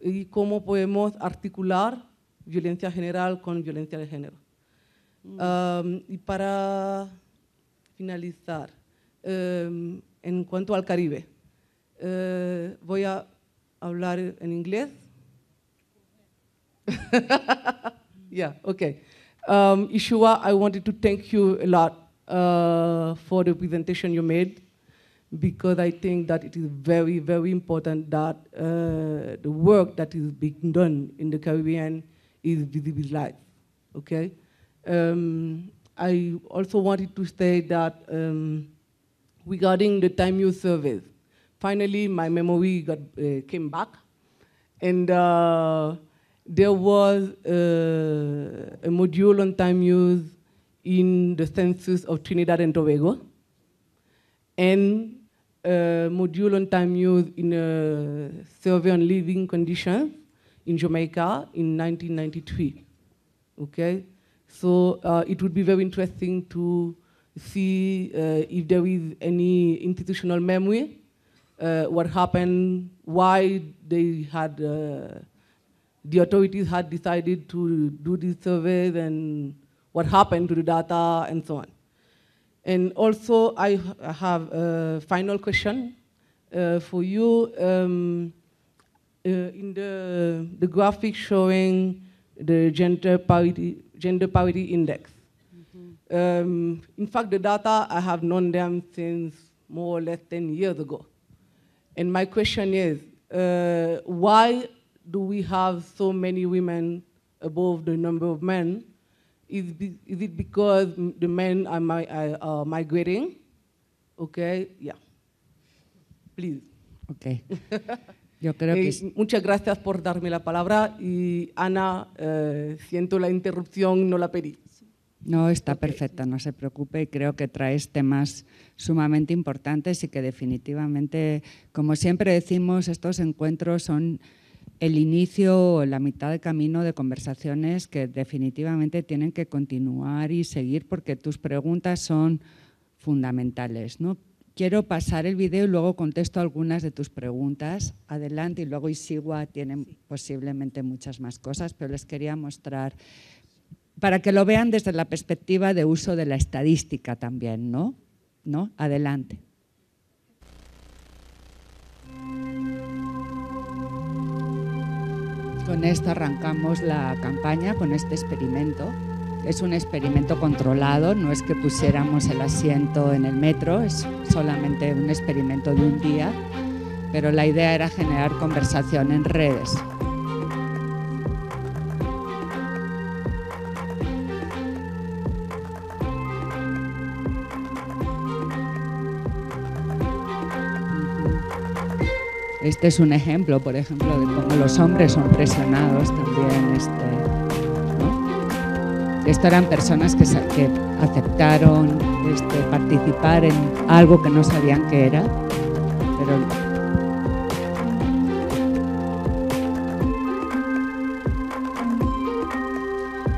¿Y cómo podemos articular violencia general con violencia de género? Mm. y para finalizar, eh, en cuanto al Caribe. Eh, voy a hablar en inglés. <laughs> yeah, okay. Um, Ishua, I wanted to thank you a lot uh, for the presentation you made because I think that it is very, very important that uh, the work that is being done in the Caribbean is visibilized, okay? Um, I also wanted to say that um, regarding the time use surveys. Finally, my memory got, uh, came back, and uh, there was uh, a module on time use in the census of Trinidad and Tobago, and a uh, module on time use in a survey on living conditions in Jamaica in 1993. Okay, so uh, it would be very interesting to see uh, if there is any institutional memory, uh, what happened, why they had, uh, the authorities had decided to do these surveys and what happened to the data and so on. And also I have a final question uh, for you. Um, uh, in the, the graphic showing the gender parity, gender parity index, um, in fact, the data, I have known them since more or less 10 years ago. And my question is, uh, why do we have so many women above the number of men? Is, be, is it because the men are, mi are migrating? Okay, yeah. Please. Okay. <laughs> Yo creo eh, que... Muchas gracias por darme la palabra y Ana, eh, siento la interrupción, no la pedí. No, está perfecta, no se preocupe. Creo que traes temas sumamente importantes y que definitivamente, como siempre decimos, estos encuentros son el inicio o la mitad de camino de conversaciones que definitivamente tienen que continuar y seguir porque tus preguntas son fundamentales. ¿no? Quiero pasar el video y luego contesto algunas de tus preguntas. Adelante y luego Isigua tiene posiblemente muchas más cosas, pero les quería mostrar para que lo vean desde la perspectiva de uso de la estadística también, ¿no? ¿No? Adelante. Con esto arrancamos la campaña, con este experimento. Es un experimento controlado, no es que pusiéramos el asiento en el metro, es solamente un experimento de un día, pero la idea era generar conversación en redes. Este es un ejemplo, por ejemplo, de cómo los hombres son presionados también. Estas eran personas que, aceptaron este, participar en algo que no sabían que era,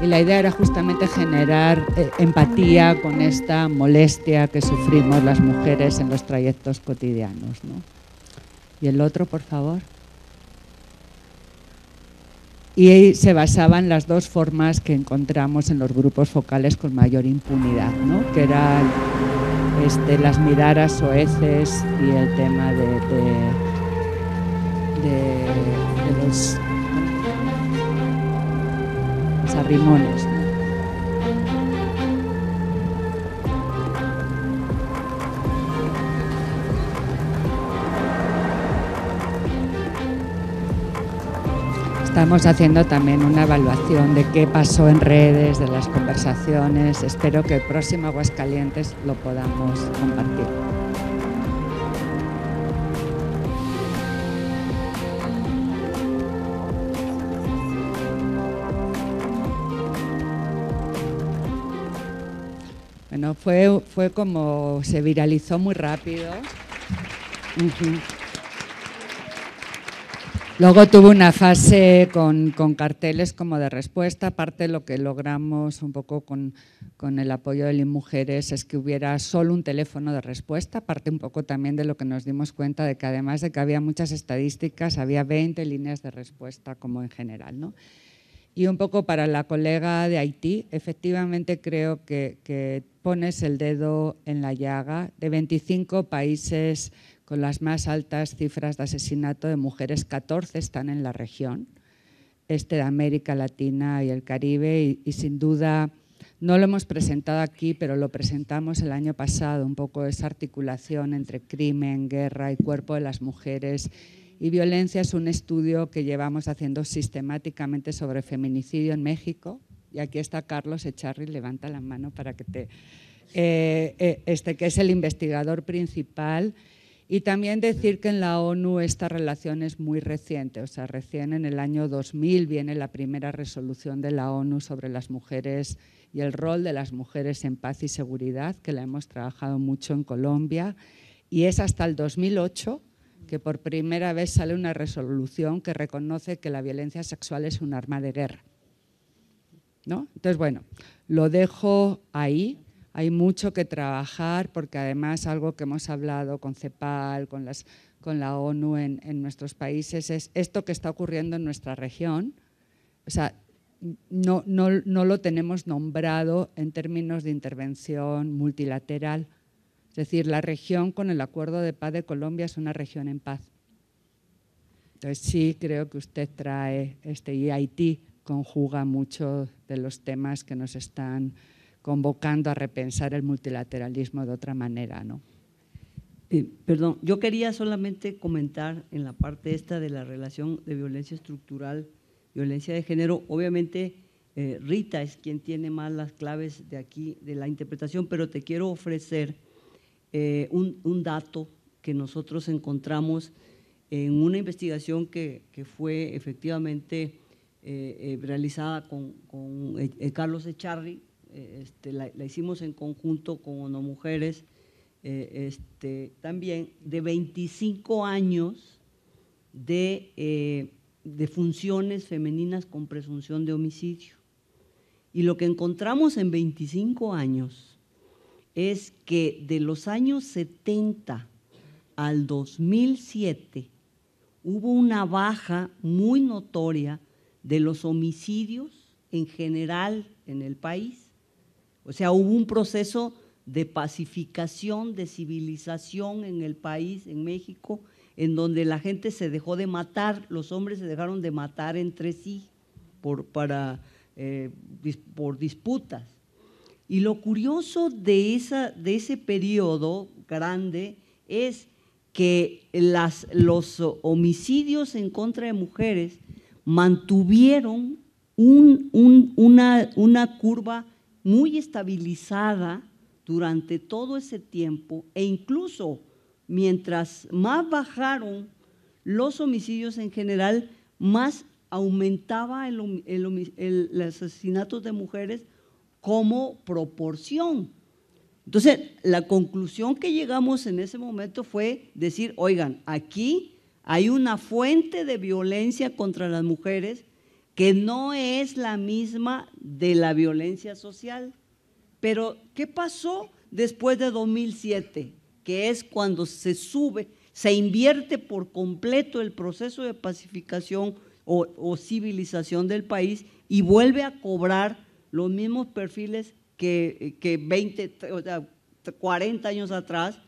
y la idea era justamente generar eh, empatía con esta molestia que sufrimos las mujeres en los trayectos cotidianos. ¿no? y el otro, por favor. Y se basaban las dos formas que encontramos en los grupos focales con mayor impunidad, ¿no? que eran este, las miradas soeces y el tema de, de, los, arrimones. Estamos haciendo también una evaluación de qué pasó en redes, de las conversaciones. Espero que el próximo Aguascalientes lo podamos compartir. Bueno, fue, fue como se viralizó muy rápido. Luego tuvo una fase con, carteles como de respuesta, aparte lo que logramos un poco con, el apoyo de las mujeres es que hubiera solo un teléfono de respuesta, aparte un poco también de lo que nos dimos cuenta de que además de que había muchas estadísticas, había 20 líneas de respuesta como en general. ¿no? Y un poco para la colega de Haití, efectivamente creo que, que pones el dedo en la llaga de 25 países con las más altas cifras de asesinato de mujeres, 14 están en la región, este de América Latina y el Caribe, y, sin duda no lo hemos presentado aquí, pero lo presentamos el año pasado, un poco esa articulación entre crimen, guerra y cuerpo de las mujeres y violencia es un estudio que llevamos haciendo sistemáticamente sobre feminicidio en México. Y aquí está Carlos Echarri, levanta la mano para que te... Eh, eh, este que es el investigador principal y también decir que en la ONU esta relación es muy reciente, o sea, recién en el año 2000 viene la primera resolución de la ONU sobre las mujeres y el rol de las mujeres en paz y seguridad, que la hemos trabajado mucho en Colombia, y es hasta el 2008 que por primera vez sale una resolución que reconoce que la violencia sexual es un arma de guerra. ¿No? Entonces, bueno, lo dejo ahí hay mucho que trabajar porque además algo que hemos hablado con CEPAL, con, la ONU en, nuestros países es esto que está ocurriendo en nuestra región. O sea, no, no lo tenemos nombrado en términos de intervención multilateral. Es decir, la región con el Acuerdo de Paz de Colombia es una región en paz. Entonces sí creo que usted trae, este, y Haití conjuga mucho de los temas que nos están convocando a repensar el multilateralismo de otra manera, ¿no? Eh, perdón, yo quería solamente comentar en la parte esta de la relación de violencia estructural, violencia de género. Obviamente eh, Rita es quien tiene más las claves de aquí, de la interpretación, pero te quiero ofrecer eh, un, dato que nosotros encontramos en una investigación que, fue efectivamente realizada con, con Carlos Echarri, este, la, hicimos en conjunto con ONU Mujeres, eh, este, también de 25 años de, eh, de funciones femeninas con presunción de homicidio. Y lo que encontramos en 25 años es que de los años 70 al 2007 hubo una baja muy notoria de los homicidios en general en el país o sea, hubo un proceso de pacificación, de civilización en el país, en México, en donde la gente se dejó de matar, los hombres se dejaron de matar entre sí por, eh, disputas. Y lo curioso de, esa, de ese periodo grande es que los homicidios en contra de mujeres mantuvieron una curva muy estabilizada durante todo ese tiempo e incluso mientras más bajaron los homicidios en general, más aumentaba el, asesinato de mujeres como proporción. Entonces, la conclusión que llegamos en ese momento fue decir, oigan, aquí hay una fuente de violencia contra las mujeres que no es la misma de la violencia social. Pero, ¿qué pasó después de 2007? Que es cuando se sube, se invierte por completo el proceso de pacificación o, civilización del país y vuelve a cobrar los mismos perfiles que, 20, o 40 años atrás,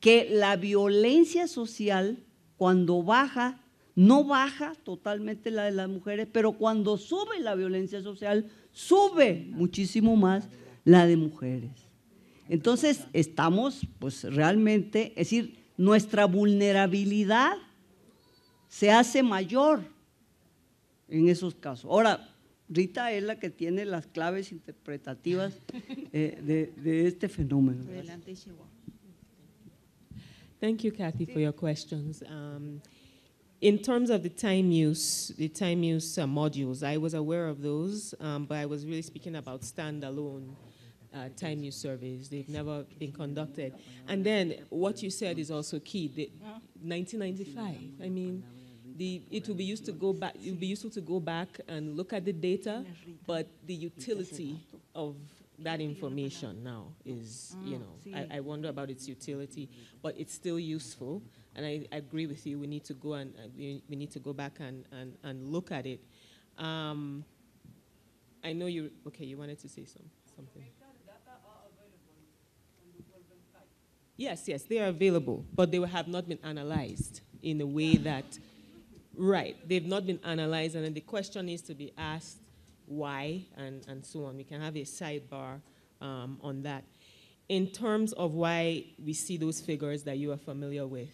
que la violencia social, cuando baja, no baja totalmente la de las mujeres, pero cuando sube la violencia social, sube muchísimo más la de mujeres. Entonces, estamos, pues realmente, es decir, nuestra vulnerabilidad se hace mayor en esos casos. Ahora, Rita es la que tiene las claves interpretativas eh, de, este fenómeno. Thank you, Kathy, for your questions. Um, in terms of the time use, the time use uh, modules, I was aware of those, um, but I was really speaking about standalone uh, time use surveys. They've never been conducted. And then what you said is also key. The 1995. I mean, the, it will be used to go back. It will be useful to go back and look at the data, but the utility of that information now is, you know, I, I wonder about its utility, but it's still useful. And I, I agree with you. We need to go and uh, we, we need to go back and, and, and look at it. Um, I know you. Okay, you wanted to say some something. Yes, yes, they are available, but they have not been analyzed in a way that, right, they've not been analyzed, and then the question needs to be asked why and, and so on. We can have a sidebar um, on that. In terms of why we see those figures that you are familiar with,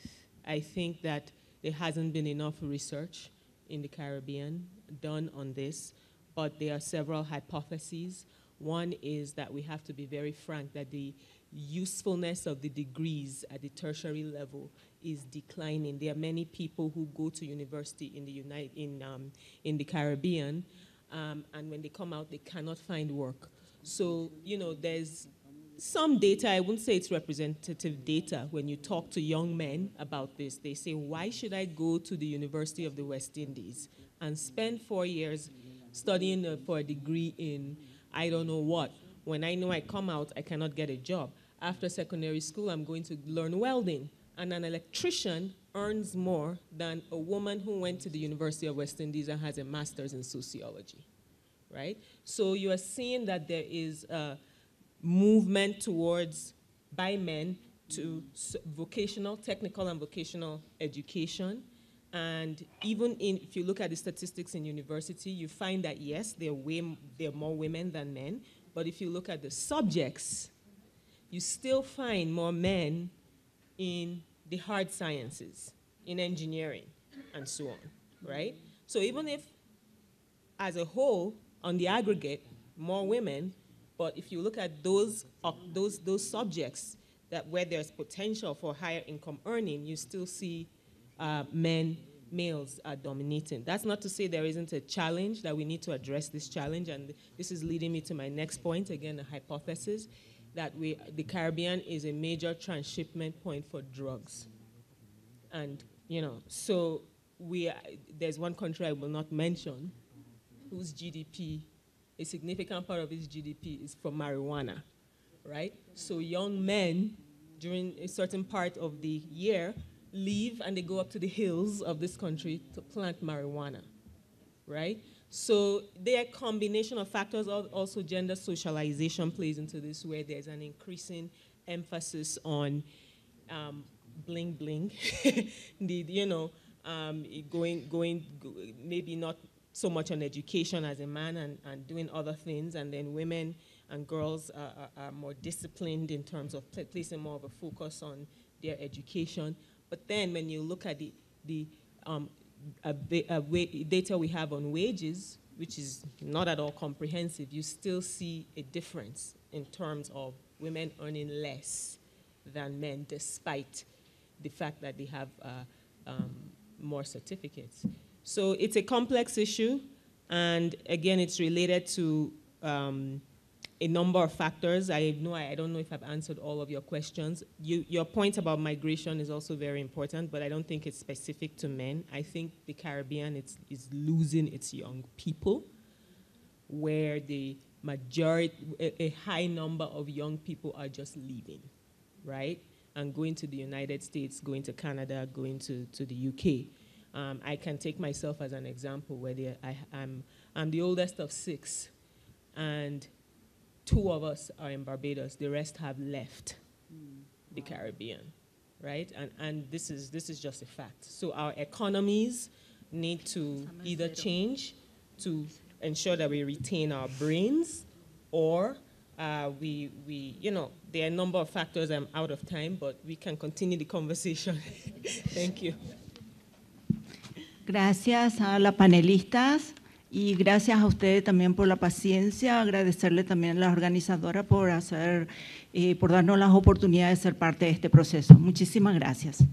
I think that there hasn't been enough research in the Caribbean done on this, but there are several hypotheses. One is that we have to be very frank that the usefulness of the degrees at the tertiary level is declining. There are many people who go to university in the United, in, um, in the Caribbean, um, and when they come out, they cannot find work. So you know, there's some data, I wouldn't say it's representative data. When you talk to young men about this, they say, why should I go to the University of the West Indies and spend four years studying uh, for a degree in I don't know what, when I know I come out, I cannot get a job. After secondary school, I'm going to learn welding. And an electrician earns more than a woman who went to the University of West Indies and has a master's in sociology, right? So you are seeing that there is... Uh, movement towards by men to vocational, technical and vocational education. And even in, if you look at the statistics in university, you find that yes, there are, way, there are more women than men, but if you look at the subjects, you still find more men in the hard sciences, in engineering, and so on, right? So even if, as a whole, on the aggregate, more women, but if you look at those, uh, those, those subjects that where there's potential for higher income earning, you still see uh, men, males are dominating. That's not to say there isn't a challenge that we need to address this challenge. And this is leading me to my next point, again, a hypothesis that we, the Caribbean is a major transshipment point for drugs. And, you know, so we, there's one country I will not mention whose GDP a significant part of its GDP is from marijuana, right? So young men during a certain part of the year leave and they go up to the hills of this country to plant marijuana, right? So there combination of factors, also gender socialization plays into this where there's an increasing emphasis on um, bling bling, <laughs> the, you know, um, going, going, maybe not so much on education as a man and, and doing other things, and then women and girls are, are, are more disciplined in terms of pl placing more of a focus on their education. But then when you look at the, the um, a, a data we have on wages, which is not at all comprehensive, you still see a difference in terms of women earning less than men, despite the fact that they have uh, um, more certificates. So it's a complex issue, and again, it's related to um, a number of factors. I know I, don't know if I've answered all of your questions. You, your point about migration is also very important, but I don't think it's specific to men. I think the Caribbean is, is losing its young people, where the majority, a, a high number of young people are just leaving, right? And going to the United States, going to Canada, going to, to the UK. Um, I can take myself as an example where I, I'm, I'm the oldest of six, and two of us are in Barbados. The rest have left mm, the wow. Hmm. Caribbean, right? And, and this, is, this is just a fact. So our economies need to either change to ensure that we retain our brains or uh, we, we, you know, there are a number of factors. I'm out of time, but we can continue the conversation. <laughs> Thank you. Gracias a las panelistas y gracias a ustedes también por la paciencia. Agradecerle también a la organizadora por, hacer, eh, por darnos las oportunidad de ser parte de este proceso. Muchísimas gracias.